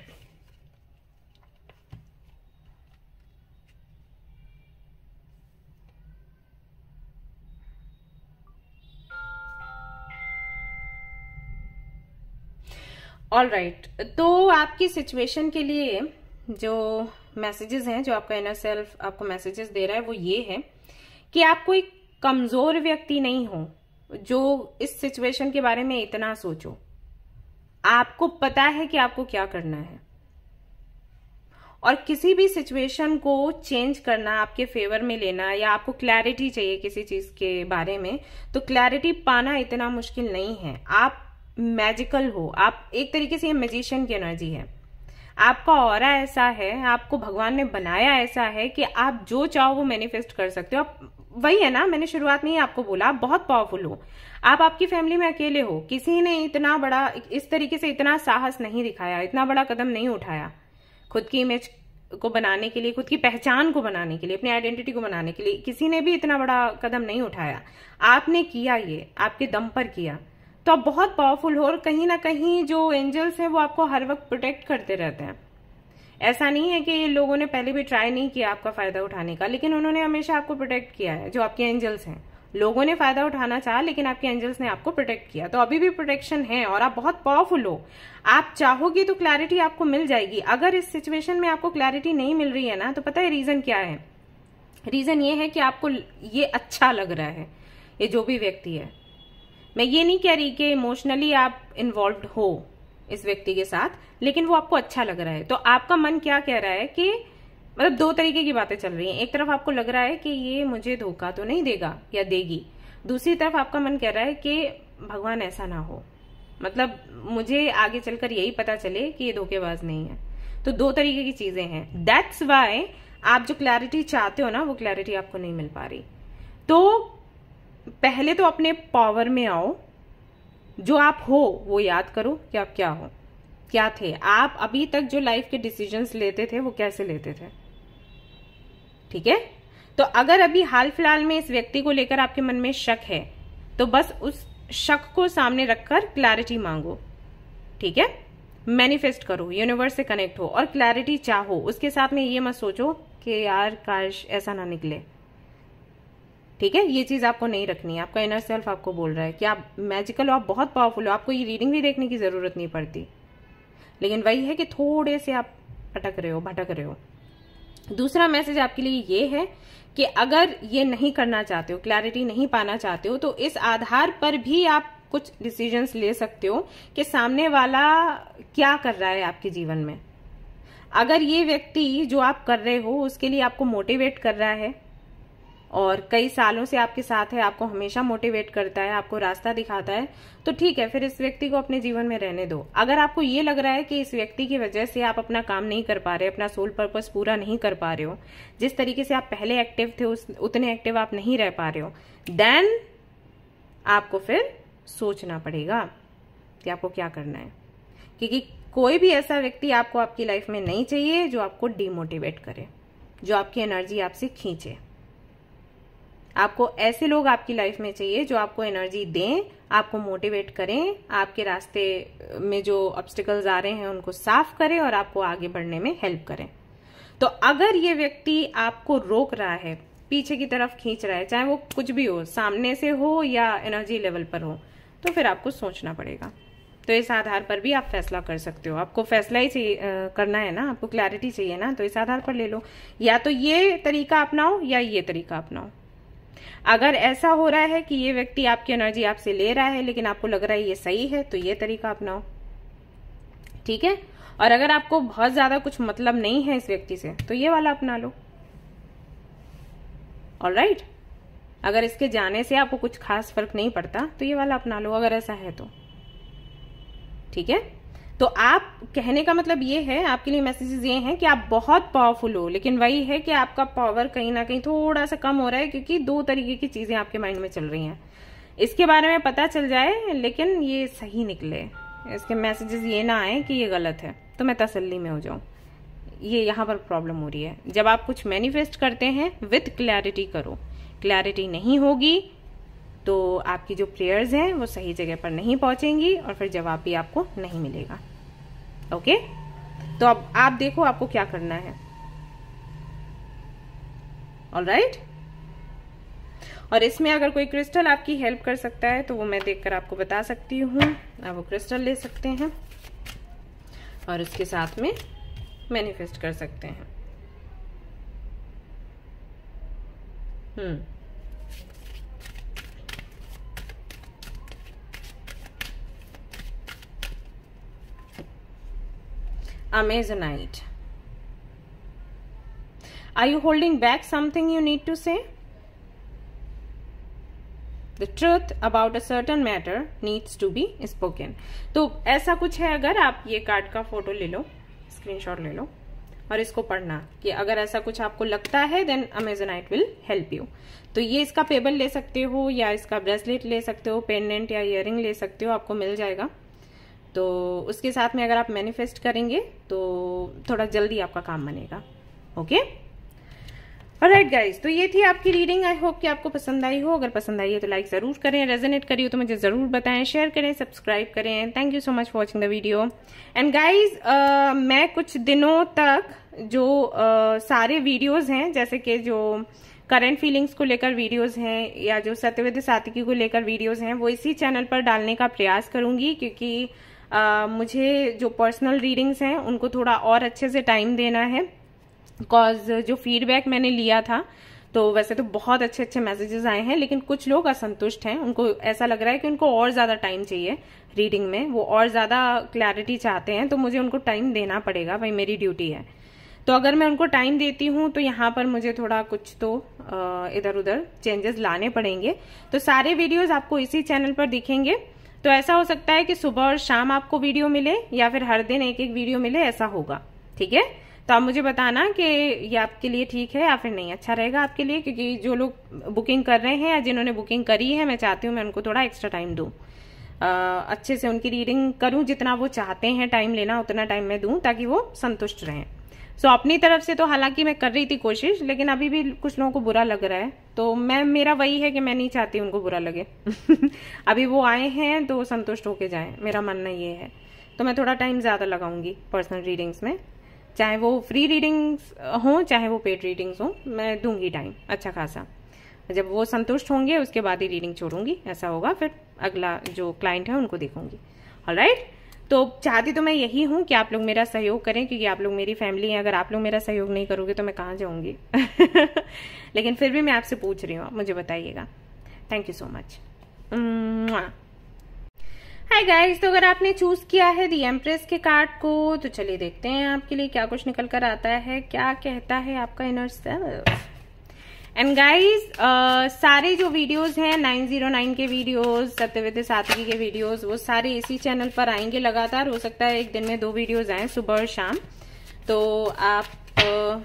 ऑल राइट right, तो आपकी सिचुएशन के लिए जो मैसेजेस हैं जो आपका इनर सेल्फ आपको मैसेजेस दे रहा है वो ये है कि आप कोई कमजोर व्यक्ति नहीं हो जो इस सिचुएशन के बारे में इतना सोचो आपको पता है कि आपको क्या करना है और किसी भी सिचुएशन को चेंज करना आपके फेवर में लेना या आपको क्लैरिटी चाहिए किसी चीज के बारे में तो क्लैरिटी पाना इतना मुश्किल नहीं है आप मैजिकल हो आप एक तरीके से ये मैजिशियन की एनर्जी है आपका और ऐसा है आपको भगवान ने बनाया ऐसा है कि आप जो चाहो वो मैनिफेस्ट कर सकते हो आप वही है ना मैंने शुरुआत में ही आपको बोला आप बहुत पावरफुल हो आप आपकी फैमिली में अकेले हो किसी ने इतना बड़ा इस तरीके से इतना साहस नहीं दिखाया इतना बड़ा कदम नहीं उठाया खुद की इमेज को बनाने के लिए खुद की पहचान को बनाने के लिए अपनी आइडेंटिटी को बनाने के लिए किसी ने भी इतना बड़ा कदम नहीं उठाया आपने किया ये आपके दम पर किया तो आप बहुत पावरफुल हो और कहीं ना कहीं जो एंजल्स हैं वो आपको हर वक्त प्रोटेक्ट करते रहते हैं ऐसा नहीं है कि ये लोगों ने पहले भी ट्राई नहीं किया आपका फायदा उठाने का लेकिन उन्होंने हमेशा आपको प्रोटेक्ट किया है जो आपके एंजल्स हैं लोगों ने फायदा उठाना चाहा लेकिन आपके एंजल्स ने आपको प्रोटेक्ट किया तो अभी भी प्रोटेक्शन है और आप बहुत पावरफुल हो आप चाहोगे तो क्लैरिटी आपको मिल जाएगी अगर इस सिचुएशन में आपको क्लैरिटी नहीं मिल रही है ना तो पता है रीजन क्या है रीजन ये है कि आपको ये अच्छा लग रहा है ये जो भी व्यक्ति है मैं ये नहीं कह रही कि इमोशनली आप इन्वॉल्व हो इस व्यक्ति के साथ लेकिन वो आपको अच्छा लग रहा है तो आपका मन क्या कह रहा है कि मतलब दो तरीके की बातें चल रही हैं एक तरफ आपको लग रहा है कि ये मुझे धोखा तो नहीं देगा या देगी दूसरी तरफ आपका मन कह रहा है कि भगवान ऐसा ना हो मतलब मुझे आगे चलकर यही पता चले कि ये धोखेबाज नहीं है तो दो तरीके की चीजें हैं दैट्स वाई आप जो क्लैरिटी चाहते हो ना वो क्लैरिटी आपको नहीं मिल पा रही तो पहले तो अपने पावर में आओ जो आप हो वो याद करो कि आप क्या हो क्या थे आप अभी तक जो लाइफ के डिसीजंस लेते थे वो कैसे लेते थे ठीक है तो अगर अभी हाल फिलहाल में इस व्यक्ति को लेकर आपके मन में शक है तो बस उस शक को सामने रखकर क्लैरिटी मांगो ठीक है मैनिफेस्ट करो यूनिवर्स से कनेक्ट हो और क्लैरिटी चाहो उसके साथ में ये मत सोचो कि यार काश ऐसा ना निकले ठीक है ये चीज़ आपको नहीं रखनी है आपका इनर सेल्फ आपको बोल रहा है कि आप मैजिकल हो आप बहुत पावरफुल हो आपको ये रीडिंग भी देखने की ज़रूरत नहीं पड़ती लेकिन वही है कि थोड़े से आप अटक रहे हो भटक रहे हो दूसरा मैसेज आपके लिए ये है कि अगर ये नहीं करना चाहते हो क्लैरिटी नहीं पाना चाहते हो तो इस आधार पर भी आप कुछ डिसीजंस ले सकते हो कि सामने वाला क्या कर रहा है आपके जीवन में अगर ये व्यक्ति जो आप कर रहे हो उसके लिए आपको मोटिवेट कर रहा है और कई सालों से आपके साथ है आपको हमेशा मोटिवेट करता है आपको रास्ता दिखाता है तो ठीक है फिर इस व्यक्ति को अपने जीवन में रहने दो अगर आपको ये लग रहा है कि इस व्यक्ति की वजह से आप अपना काम नहीं कर पा रहे अपना सोल पर्पज पूरा नहीं कर पा रहे हो जिस तरीके से आप पहले एक्टिव थे उस उतने एक्टिव आप नहीं रह पा रहे हो देन आपको फिर सोचना पड़ेगा कि आपको क्या करना है क्योंकि कोई भी ऐसा व्यक्ति आपको आपकी लाइफ में नहीं चाहिए जो आपको डिमोटिवेट करे जो आपकी एनर्जी आपसे खींचे आपको ऐसे लोग आपकी लाइफ में चाहिए जो आपको एनर्जी दें आपको मोटिवेट करें आपके रास्ते में जो ऑब्स्टिकल्स आ रहे हैं उनको साफ करें और आपको आगे बढ़ने में हेल्प करें तो अगर ये व्यक्ति आपको रोक रहा है पीछे की तरफ खींच रहा है चाहे वो कुछ भी हो सामने से हो या एनर्जी लेवल पर हो तो फिर आपको सोचना पड़ेगा तो इस आधार पर भी आप फैसला कर सकते हो आपको फैसला ही चाहिए करना है ना आपको क्लैरिटी चाहिए ना तो इस आधार पर ले लो या तो ये तरीका अपनाओ या ये तरीका अपनाओ अगर ऐसा हो रहा है कि ये व्यक्ति आपकी एनर्जी आपसे ले रहा है लेकिन आपको लग रहा है ये सही है तो ये तरीका अपनाओ ठीक है और अगर आपको बहुत ज्यादा कुछ मतलब नहीं है इस व्यक्ति से तो ये वाला अपना लो और राइट right? अगर इसके जाने से आपको कुछ खास फर्क नहीं पड़ता तो ये वाला अपना लो अगर ऐसा है तो ठीक है तो आप कहने का मतलब ये है आपके लिए मैसेजेस ये हैं कि आप बहुत पावरफुल हो लेकिन वही है कि आपका पावर कहीं ना कहीं थोड़ा सा कम हो रहा है क्योंकि दो तरीके की चीजें आपके माइंड में चल रही हैं इसके बारे में पता चल जाए लेकिन ये सही निकले इसके मैसेजेस ये ना आए कि ये गलत है तो मैं तसल्ली में हो जाऊँ ये यहाँ पर प्रॉब्लम हो रही है जब आप कुछ मैनिफेस्ट करते हैं विथ क्लैरिटी करो क्लैरिटी नहीं होगी तो आपकी जो प्लेयर्स हैं वो सही जगह पर नहीं पहुंचेंगी और फिर जवाब भी आपको नहीं मिलेगा ओके तो अब आप देखो आपको क्या करना है ऑल राइट और इसमें अगर कोई क्रिस्टल आपकी हेल्प कर सकता है तो वो मैं देखकर आपको बता सकती हूँ आप वो क्रिस्टल ले सकते हैं और उसके साथ में मैनिफेस्ट कर सकते हैं hmm amazonite are you holding back something you need to say the truth about a certain matter needs to be spoken तो ऐसा कुछ है अगर आप ये कार्ड का फोटो ले लो शॉट ले लो और इसको पढ़ना कि अगर ऐसा कुछ आपको लगता है then amazonite will help you तो ये इसका पेबल ले सकते हो या इसका ब्रेसलेट ले सकते हो पेंडेंट या इयर ले सकते हो आपको मिल जाएगा तो उसके साथ में अगर आप मैनिफेस्ट करेंगे तो थोड़ा जल्दी आपका काम बनेगा ओके राइट गाइज तो ये थी आपकी रीडिंग आई होप कि आपको पसंद आई हो अगर पसंद आई है तो लाइक ज़रूर करें रेजोनेट करिए हो तो मुझे ज़रूर बताएं शेयर करें सब्सक्राइब करें thank you so much for watching the video and guys मैं कुछ दिनों तक जो uh, सारे वीडियोज़ हैं जैसे कि जो करंट फीलिंग्स को लेकर वीडियोज हैं या जो सत्यवेद सातिकी को लेकर वीडियोज हैं वो इसी चैनल पर डालने का प्रयास करूंगी क्योंकि आ, मुझे जो पर्सनल रीडिंग्स हैं उनको थोड़ा और अच्छे से टाइम देना है बिकॉज जो फीडबैक मैंने लिया था तो वैसे तो बहुत अच्छे अच्छे मैसेजेस आए हैं लेकिन कुछ लोग असंतुष्ट हैं उनको ऐसा लग रहा है कि उनको और ज़्यादा टाइम चाहिए रीडिंग में वो और ज़्यादा क्लैरिटी चाहते हैं तो मुझे उनको टाइम देना पड़ेगा भाई मेरी ड्यूटी है तो अगर मैं उनको टाइम देती हूँ तो यहाँ पर मुझे थोड़ा कुछ तो इधर उधर चेंजेस लाने पड़ेंगे तो सारे वीडियोज़ आपको इसी चैनल पर दिखेंगे तो ऐसा हो सकता है कि सुबह और शाम आपको वीडियो मिले या फिर हर दिन एक एक वीडियो मिले ऐसा होगा ठीक है तो आप मुझे बताना कि ये आपके लिए ठीक है या फिर नहीं अच्छा रहेगा आपके लिए क्योंकि जो लोग बुकिंग कर रहे हैं या जिन्होंने बुकिंग करी है मैं चाहती हूँ मैं उनको थोड़ा एक्स्ट्रा टाइम दूँ अच्छे से उनकी रीडिंग करूँ जितना वो चाहते हैं टाइम लेना उतना टाइम मैं दूँ ताकि वो संतुष्ट रहें सो so, अपनी तरफ से तो हालांकि मैं कर रही थी कोशिश लेकिन अभी भी कुछ लोगों को बुरा लग रहा है तो मैं मेरा वही है कि मैं नहीं चाहती उनको बुरा लगे अभी वो आए हैं तो संतुष्ट होके जाएं मेरा मानना ये है तो मैं थोड़ा टाइम ज़्यादा लगाऊंगी पर्सनल रीडिंग्स में चाहे वो फ्री रीडिंग्स हों चाहे वो पेड रीडिंग्स हों मैं दूंगी टाइम अच्छा खासा जब वो संतुष्ट होंगे उसके बाद ही रीडिंग छोड़ूंगी ऐसा होगा फिर अगला जो क्लाइंट है उनको देखूंगी ऑल राइट तो चाहती तो मैं यही हूँ कि आप लोग मेरा सहयोग करें क्योंकि आप लोग मेरी फैमिली हैं अगर आप लोग मेरा सहयोग नहीं करोगे तो मैं कहाँ जाऊँगी लेकिन फिर भी मैं आपसे पूछ रही हूँ आप मुझे बताइएगा thank you so much hi guys तो अगर आपने चूज किया है दी एम्प्रेस के कार्ड को तो चलिए देखते हैं आपके लिए क्या कुछ निकल कर आता है क्या कहता है आपका inner self and guys uh, सारे जो वीडियोस हैं 909 के वीडियोस सत्यवेद सातवी के वीडियोस वो सारे इसी चैनल पर आएंगे लगातार हो सकता है एक दिन में दो वीडियोस आए सुबह और शाम तो आप uh,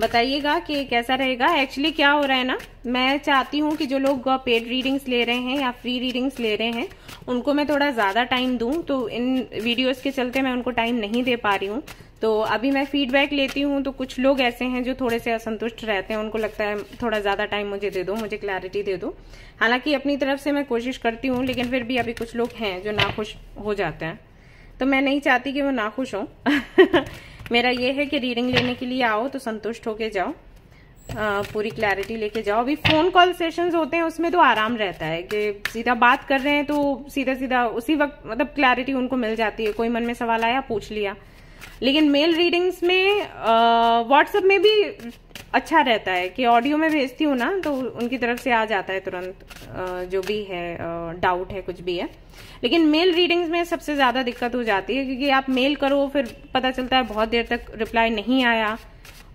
बताइएगा कि कैसा रहेगा एक्चुअली क्या हो रहा है ना मैं चाहती हूँ कि जो लोग पेड रीडिंग्स ले रहे हैं या फ्री रीडिंग्स ले रहे हैं उनको मैं थोड़ा ज़्यादा टाइम दूँ तो इन वीडियोस के चलते मैं उनको टाइम नहीं दे पा रही हूँ तो अभी मैं फीडबैक लेती हूँ तो कुछ लोग ऐसे हैं जो थोड़े से असंतुष्ट रहते हैं उनको लगता है थोड़ा ज़्यादा टाइम मुझे दे दो मुझे क्लैरिटी दे दो हालांकि अपनी तरफ से मैं कोशिश करती हूँ लेकिन फिर भी अभी कुछ लोग हैं जो नाखुश हो जाते हैं तो मैं नहीं चाहती कि वो नाखुश हों मेरा ये है कि रीडिंग लेने के लिए आओ तो संतुष्ट होके जाओ आ, पूरी क्लैरिटी लेके जाओ अभी फोन कॉल सेशंस होते हैं उसमें तो आराम रहता है कि सीधा बात कर रहे हैं तो सीधा सीधा उसी वक्त मतलब क्लैरिटी उनको मिल जाती है कोई मन में सवाल आया पूछ लिया लेकिन मेल रीडिंग्स में व्हाट्सएप में भी अच्छा रहता है कि ऑडियो में भेजती हूँ ना तो उनकी तरफ से आ जाता है तुरंत जो भी है डाउट है कुछ भी है लेकिन मेल रीडिंग्स में सबसे ज़्यादा दिक्कत हो जाती है क्योंकि आप मेल करो फिर पता चलता है बहुत देर तक रिप्लाई नहीं आया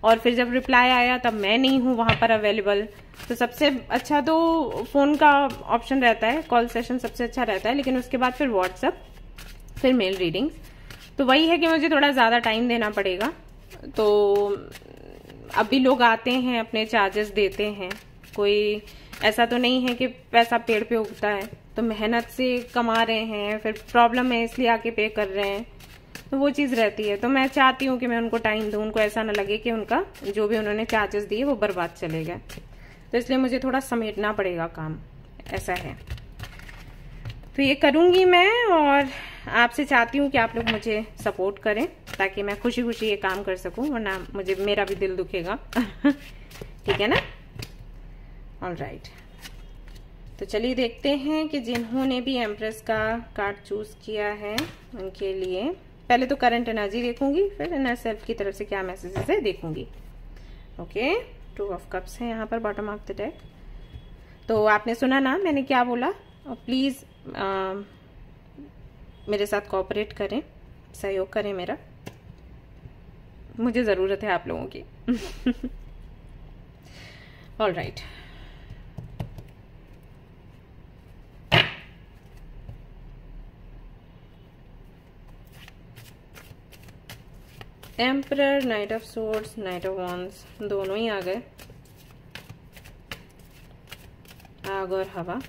और फिर जब रिप्लाई आया तब मैं नहीं हूँ वहां पर अवेलेबल तो सबसे अच्छा तो फ़ोन का ऑप्शन रहता है कॉल सेशन सबसे अच्छा रहता है लेकिन उसके बाद फिर व्हाट्सअप फिर मेल रीडिंग्स तो वही है कि मुझे थोड़ा ज़्यादा टाइम देना पड़ेगा तो अभी लोग आते हैं अपने चार्जेस देते हैं कोई ऐसा तो नहीं है कि पैसा पेड़ पे उगता है तो मेहनत से कमा रहे हैं फिर प्रॉब्लम है इसलिए आके पे कर रहे हैं तो वो चीज़ रहती है तो मैं चाहती हूँ कि मैं उनको टाइम दूँ उनको ऐसा ना लगे कि उनका जो भी उन्होंने चार्जेस दिए वो बर्बाद चले गए तो इसलिए मुझे थोड़ा समेटना पड़ेगा काम ऐसा है तो ये करूँगी मैं और आपसे चाहती हूँ कि आप लोग मुझे सपोर्ट करें ताकि मैं खुशी खुशी ये काम कर सकूँ वरना मुझे मेरा भी दिल दुखेगा ठीक है ना ऑल राइट तो चलिए देखते हैं कि जिन्होंने भी एम्प्रेस का कार्ड चूज किया है उनके लिए पहले तो करंट एनर्जी देखूंगी फिर इनर सेल्फ की तरफ से क्या मैसेजेस है देखूंगी ओके टू ऑफ कप्स है यहाँ पर बॉटम ऑफ द डेक तो आपने सुना ना मैंने क्या बोला प्लीज़ oh, मेरे साथ कॉपरेट करें सहयोग करें मेरा मुझे ज़रूरत है आप लोगों की all right emperor knight of swords knight of wands दोनों ही आ गए आग और हवा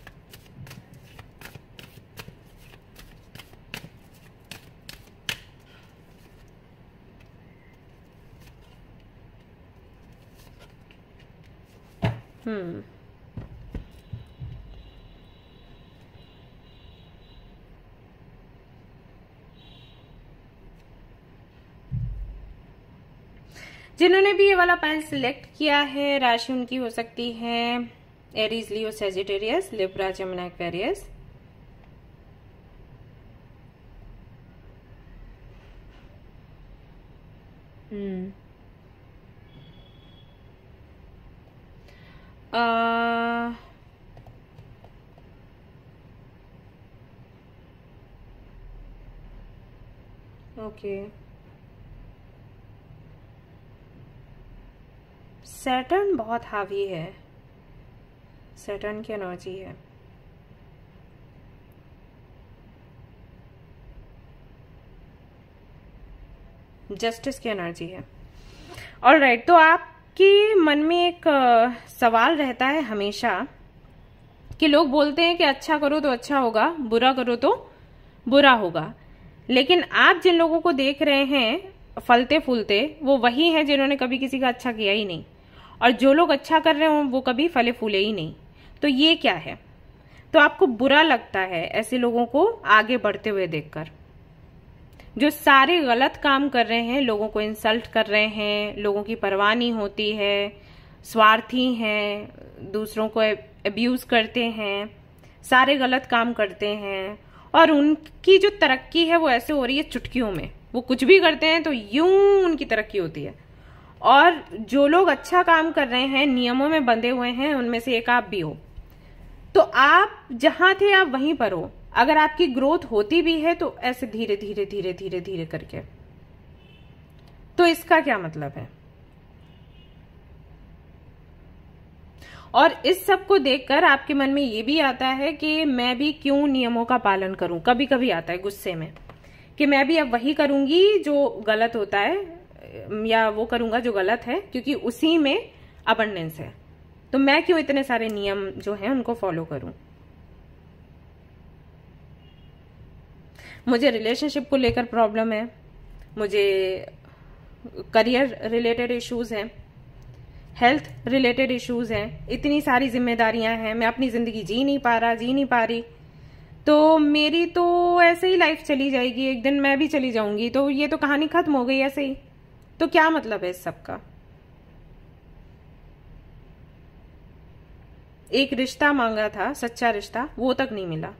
Hmm. जिन्होंने भी ये वाला पाइल सिलेक्ट किया है राशि उनकी हो सकती है Aries Leo Sagittarius Libra Gemini Aquarius hmm okay uh, okay. Saturn बहुत हावी है सैटर्न की एनर्जी है जस्टिस की एनर्जी है और राइट right, तो आप कि मन में एक सवाल रहता है हमेशा कि लोग बोलते हैं कि अच्छा करो तो अच्छा होगा बुरा करो तो बुरा होगा लेकिन आप जिन लोगों को देख रहे हैं फलते फूलते वो वही हैं जिन्होंने कभी किसी का अच्छा किया ही नहीं और जो लोग अच्छा कर रहे हों वो कभी फले फूले ही नहीं तो ये क्या है तो आपको बुरा लगता है ऐसे लोगों को आगे बढ़ते हुए देखकर जो सारे गलत काम कर रहे हैं लोगों को इंसल्ट कर रहे हैं लोगों की परवाह नहीं होती है स्वार्थी हैं दूसरों को अब्यूज़ करते हैं सारे गलत काम करते हैं और उनकी जो तरक्की है वो ऐसे हो रही है चुटकियों में वो कुछ भी करते हैं तो यूं उनकी तरक्की होती है और जो लोग अच्छा काम कर रहे हैं नियमों में बंधे हुए हैं उनमें से एक आप भी हो तो आप जहां थे आप वहीं पर हो अगर आपकी ग्रोथ होती भी है तो ऐसे धीरे धीरे धीरे धीरे धीरे करके तो इसका क्या मतलब है और इस सब को देखकर आपके मन में ये भी आता है कि मैं भी क्यों नियमों का पालन करूं कभी कभी आता है गुस्से में कि मैं भी अब वही करूंगी जो गलत होता है या वो करूंगा जो गलत है क्योंकि उसी में अबंडेंस है तो मैं क्यों इतने सारे नियम जो हैं उनको फॉलो करूं मुझे रिलेशनशिप को लेकर प्रॉब्लम है मुझे करियर रिलेटेड इश्यूज़ हैं हेल्थ रिलेटेड इश्यूज़ हैं इतनी सारी जिम्मेदारियां हैं मैं अपनी ज़िंदगी जी नहीं पा रहा जी नहीं पा रही तो मेरी तो ऐसे ही लाइफ चली जाएगी एक दिन मैं भी चली जाऊंगी तो ये तो कहानी ख़त्म हो गई ऐसे ही तो क्या मतलब है इस सब का एक रिश्ता मांगा था सच्चा रिश्ता वो तक नहीं मिला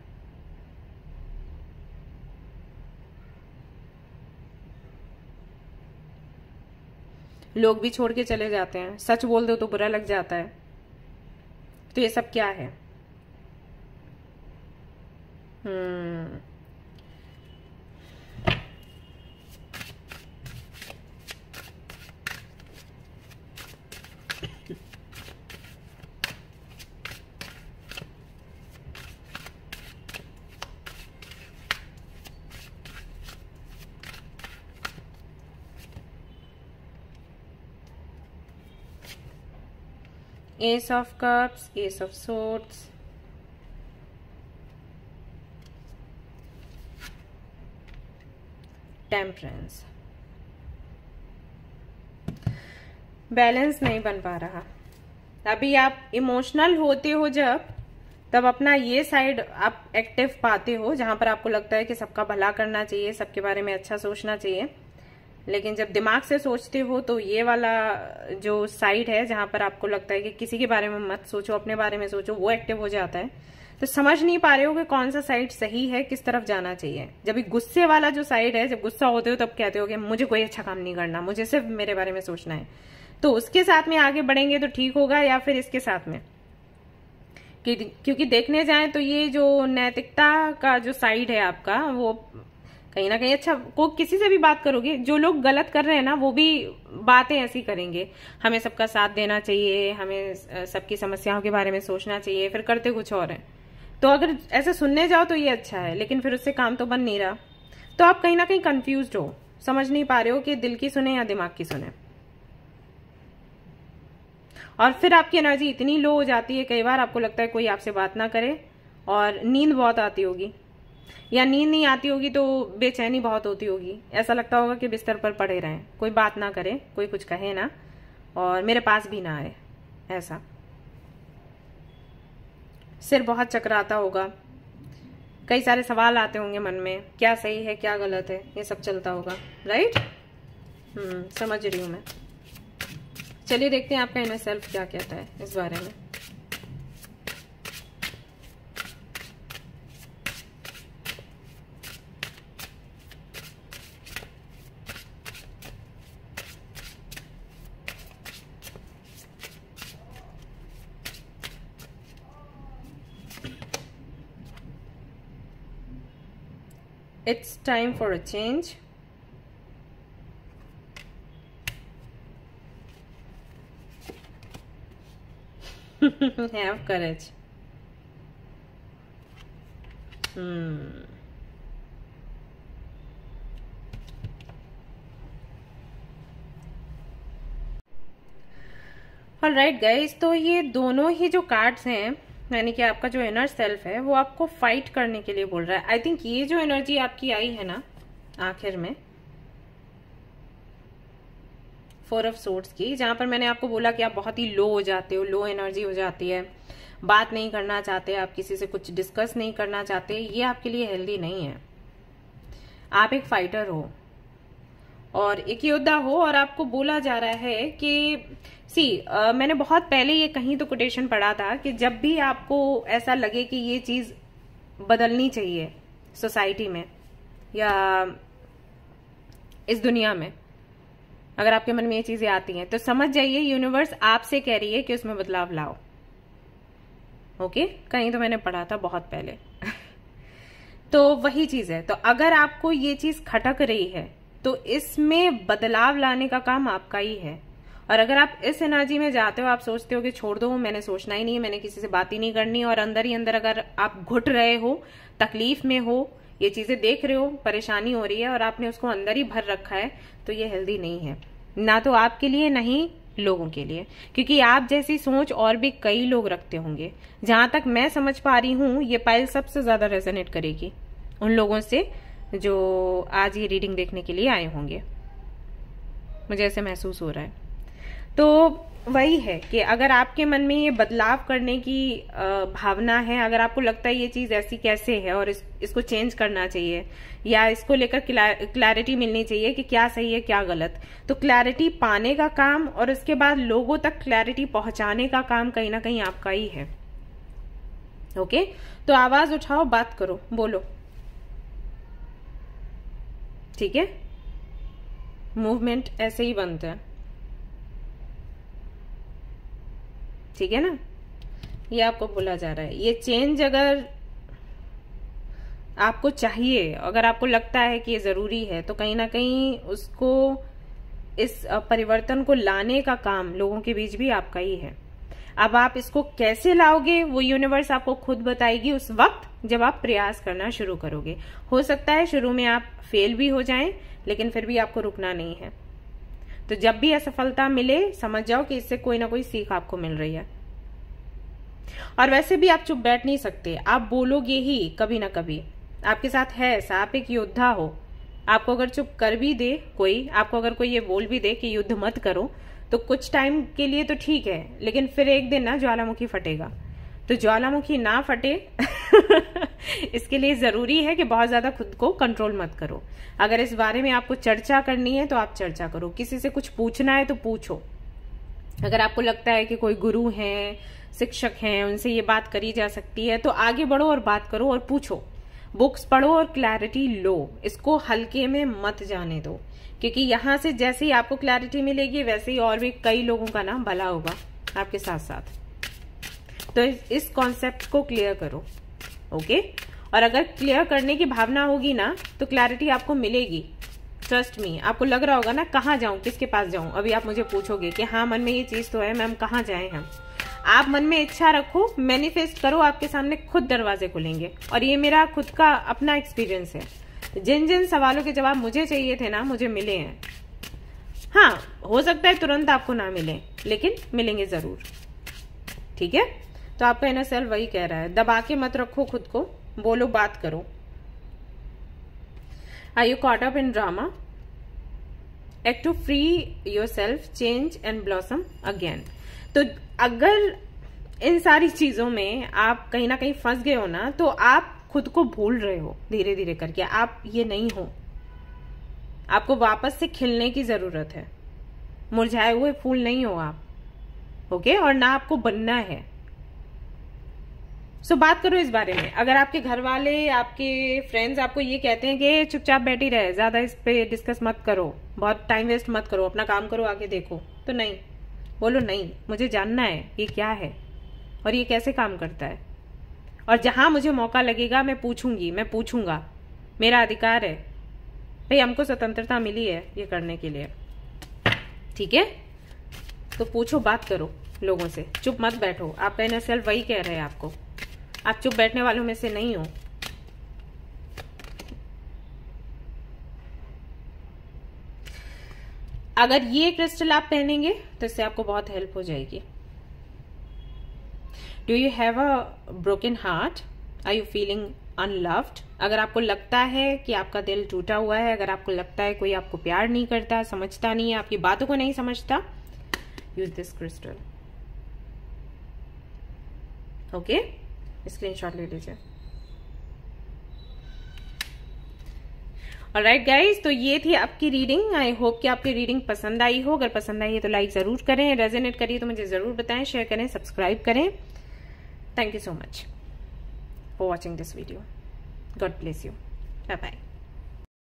लोग भी छोड़ के चले जाते हैं सच बोल दो तो बुरा लग जाता है तो ये सब क्या है hmm ace of cups ace of swords temperance balance नहीं बन पा रहा अभी आप इमोशनल होते हो जब तब अपना ये साइड आप एक्टिव पाते हो जहां पर आपको लगता है कि सबका भला करना चाहिए सबके बारे में अच्छा सोचना चाहिए लेकिन जब दिमाग से सोचते हो तो ये वाला जो साइड है जहां पर आपको लगता है कि किसी के बारे में मत सोचो अपने बारे में सोचो वो एक्टिव हो जाता है तो समझ नहीं पा रहे हो कि कौन सा साइड सही है किस तरफ जाना चाहिए जब गुस्से वाला जो साइड है जब गुस्सा होते हो तब कहते हो कि मुझे कोई अच्छा काम नहीं करना मुझे सिर्फ मेरे बारे में सोचना है तो उसके साथ में आगे बढ़ेंगे तो ठीक होगा या फिर इसके साथ में क्योंकि देखने जाए तो ये जो नैतिकता का जो साइड है आपका वो कहीं ना कहीं अच्छा को किसी से भी बात करोगे जो लोग गलत कर रहे हैं ना वो भी बातें ऐसी करेंगे हमें सबका साथ देना चाहिए हमें सबकी समस्याओं के बारे में सोचना चाहिए फिर करते कुछ और हैं तो अगर ऐसे सुनने जाओ तो ये अच्छा है लेकिन फिर उससे काम तो बन नहीं रहा तो आप कहीं ना कहीं कंफ्यूज हो समझ नहीं पा रहे हो कि दिल की सुने या दिमाग की सुने और फिर आपकी एनर्जी इतनी लो हो जाती है कई बार आपको लगता है कोई आपसे बात ना करे और नींद बहुत आती होगी या नींद नहीं आती होगी तो बेचैनी बहुत होती होगी ऐसा लगता होगा कि बिस्तर पर पड़े रहें कोई बात ना करे कोई कुछ कहे ना और मेरे पास भी ना आए ऐसा सिर बहुत चकराता होगा कई सारे सवाल आते होंगे मन में क्या सही है क्या गलत है ये सब चलता होगा राइट हम्म समझ रही हूँ मैं चलिए देखते हैं आपका इन्हें सेल्फ क्या कहता है इस बारे में time for a change have courage hmm all right गई तो ये दोनों ही जो कार्ड्स हैं यानी कि आपका जो इनर सेल्फ है वो आपको फाइट करने के लिए बोल रहा है आई थिंक ये जो एनर्जी आपकी आई है ना आखिर में फोर ऑफ सोर्ट्स की जहां पर मैंने आपको बोला कि आप बहुत ही लो हो जाते हो लो एनर्जी हो जाती है बात नहीं करना चाहते आप किसी से कुछ डिस्कस नहीं करना चाहते ये आपके लिए हेल्दी नहीं है आप एक फाइटर हो और एक योद्धा हो और आपको बोला जा रहा है कि सी आ, मैंने बहुत पहले ये कहीं तो कोटेशन पढ़ा था कि जब भी आपको ऐसा लगे कि ये चीज बदलनी चाहिए सोसाइटी में या इस दुनिया में अगर आपके मन में ये चीजें आती हैं तो समझ जाइए यूनिवर्स आपसे कह रही है कि उसमें बदलाव लाओ ओके कहीं तो मैंने पढ़ा था बहुत पहले तो वही चीज है तो अगर आपको ये चीज खटक रही है तो इसमें बदलाव लाने का काम आपका ही है और अगर आप इस एनर्जी में जाते हो आप सोचते हो कि छोड़ दो मैंने सोचना ही नहीं है मैंने किसी से बात ही नहीं करनी और अंदर ही अंदर अगर आप घुट रहे हो तकलीफ में हो ये चीजें देख रहे हो परेशानी हो रही है और आपने उसको अंदर ही भर रखा है तो ये हेल्दी नहीं है ना तो आपके लिए नहीं लोगों के लिए क्योंकि आप जैसी सोच और भी कई लोग रखते होंगे जहां तक मैं समझ पा रही हूं ये पाइल सबसे ज्यादा रेजोनेट करेगी उन लोगों से जो आज ये रीडिंग देखने के लिए आए होंगे मुझे ऐसे महसूस हो रहा है तो वही है कि अगर आपके मन में ये बदलाव करने की भावना है अगर आपको लगता है ये चीज़ ऐसी कैसे है और इस, इसको चेंज करना चाहिए या इसको लेकर क्लैरिटी मिलनी चाहिए कि क्या सही है क्या गलत तो क्लैरिटी पाने का काम और उसके बाद लोगों तक क्लैरिटी पहुंचाने का काम कहीं ना कहीं आपका ही है ओके तो आवाज़ उठाओ बात करो बोलो ठीक है मूवमेंट ऐसे ही बनता है ठीक है ना ये आपको बोला जा रहा है ये चेंज अगर आपको चाहिए अगर आपको लगता है कि ये ज़रूरी है तो कहीं ना कहीं उसको इस परिवर्तन को लाने का काम लोगों के बीच भी आपका ही है अब आप इसको कैसे लाओगे वो यूनिवर्स आपको खुद बताएगी उस वक्त जब आप प्रयास करना शुरू करोगे हो सकता है शुरू में आप फेल भी हो जाएं लेकिन फिर भी आपको रुकना नहीं है तो जब भी असफलता मिले समझ जाओ कि इससे कोई ना कोई सीख आपको मिल रही है और वैसे भी आप चुप बैठ नहीं सकते आप बोलोगे ही कभी ना कभी आपके साथ है ऐसा आप एक योद्धा हो आपको अगर चुप कर भी दे कोई आपको अगर कोई ये बोल भी दे कि युद्ध मत करो तो कुछ टाइम के लिए तो ठीक है लेकिन फिर एक दिन ना ज्वालामुखी फटेगा तो ज्वालामुखी ना फटे इसके लिए ज़रूरी है कि बहुत ज़्यादा खुद को कंट्रोल मत करो अगर इस बारे में आपको चर्चा करनी है तो आप चर्चा करो किसी से कुछ पूछना है तो पूछो अगर आपको लगता है कि कोई गुरु हैं शिक्षक हैं उनसे ये बात करी जा सकती है तो आगे बढ़ो और बात करो और पूछो बुक्स पढ़ो और क्लैरिटी लो इसको हल्के में मत जाने दो क्योंकि यहां से जैसे ही आपको क्लैरिटी मिलेगी वैसे ही और भी कई लोगों का ना भला होगा आपके साथ साथ तो इस कॉन्सेप्ट को क्लियर करो ओके और अगर क्लियर करने की भावना होगी ना तो क्लैरिटी आपको मिलेगी ट्रस्ट मी आपको लग रहा होगा ना कहाँ जाऊँ किसके पास जाऊँ अभी आप मुझे पूछोगे कि हाँ मन में ये चीज़ तो है मैम कहाँ जाए हम आप मन में इच्छा रखो मैनिफेस्ट करो आपके सामने खुद दरवाजे खुलेंगे और ये मेरा खुद का अपना एक्सपीरियंस है तो जिन जिन सवालों के जवाब मुझे चाहिए थे ना मुझे मिले हैं हाँ हो सकता है तुरंत आपको ना मिले लेकिन मिलेंगे जरूर ठीक है तो आपका इनर सेल्फ वही कह रहा है दबा के मत रखो खुद को बोलो बात करो I you caught up in drama act to free yourself change and blossom again तो अगर इन सारी चीजों में आप कहीं ना कहीं फंस गए हो ना तो आप खुद को भूल रहे हो धीरे धीरे करके आप ये नहीं हो आपको वापस से खिलने की जरूरत है मुरझाए हुए फूल नहीं हो आप ओके और ना आपको बनना है सो बात करो इस बारे में अगर आपके घर वाले आपके फ्रेंड्स आपको ये कहते हैं कि चुपचाप बैठी रहे ज़्यादा इस पर डिस्कस मत करो बहुत टाइम वेस्ट मत करो अपना काम करो आगे देखो तो नहीं बोलो नहीं मुझे जानना है ये क्या है और ये कैसे काम करता है और जहां मुझे मौका लगेगा मैं पूछूंगी मैं पूछूंगा मेरा अधिकार है भाई हमको स्वतंत्रता मिली है ये करने के लिए ठीक है तो पूछो बात करो लोगों से चुप मत बैठो एन एस एल वही कह रहे हैं आपको आप चुप बैठने वालों में से नहीं हो अगर ये क्रिस्टल आप पहनेंगे तो इससे आपको बहुत हेल्प हो जाएगी do you have a broken heart are you feeling unloved अगर आपको लगता है कि आपका दिल टूटा हुआ है अगर आपको लगता है कोई आपको प्यार नहीं करता समझता नहीं है आपकी बातों को नहीं समझता use this crystal okay okay? Screenshot ले लीजिए और राइट गाइज तो ये थी आपकी रीडिंग आई होप कि आपकी रीडिंग पसंद आई हो अगर पसंद आई है तो लाइक ज़रूर करें रेजोनेट करिए तो मुझे ज़रूर बताएं शेयर करें सब्सक्राइब करें thank you so much for watching this video God bless you bye bye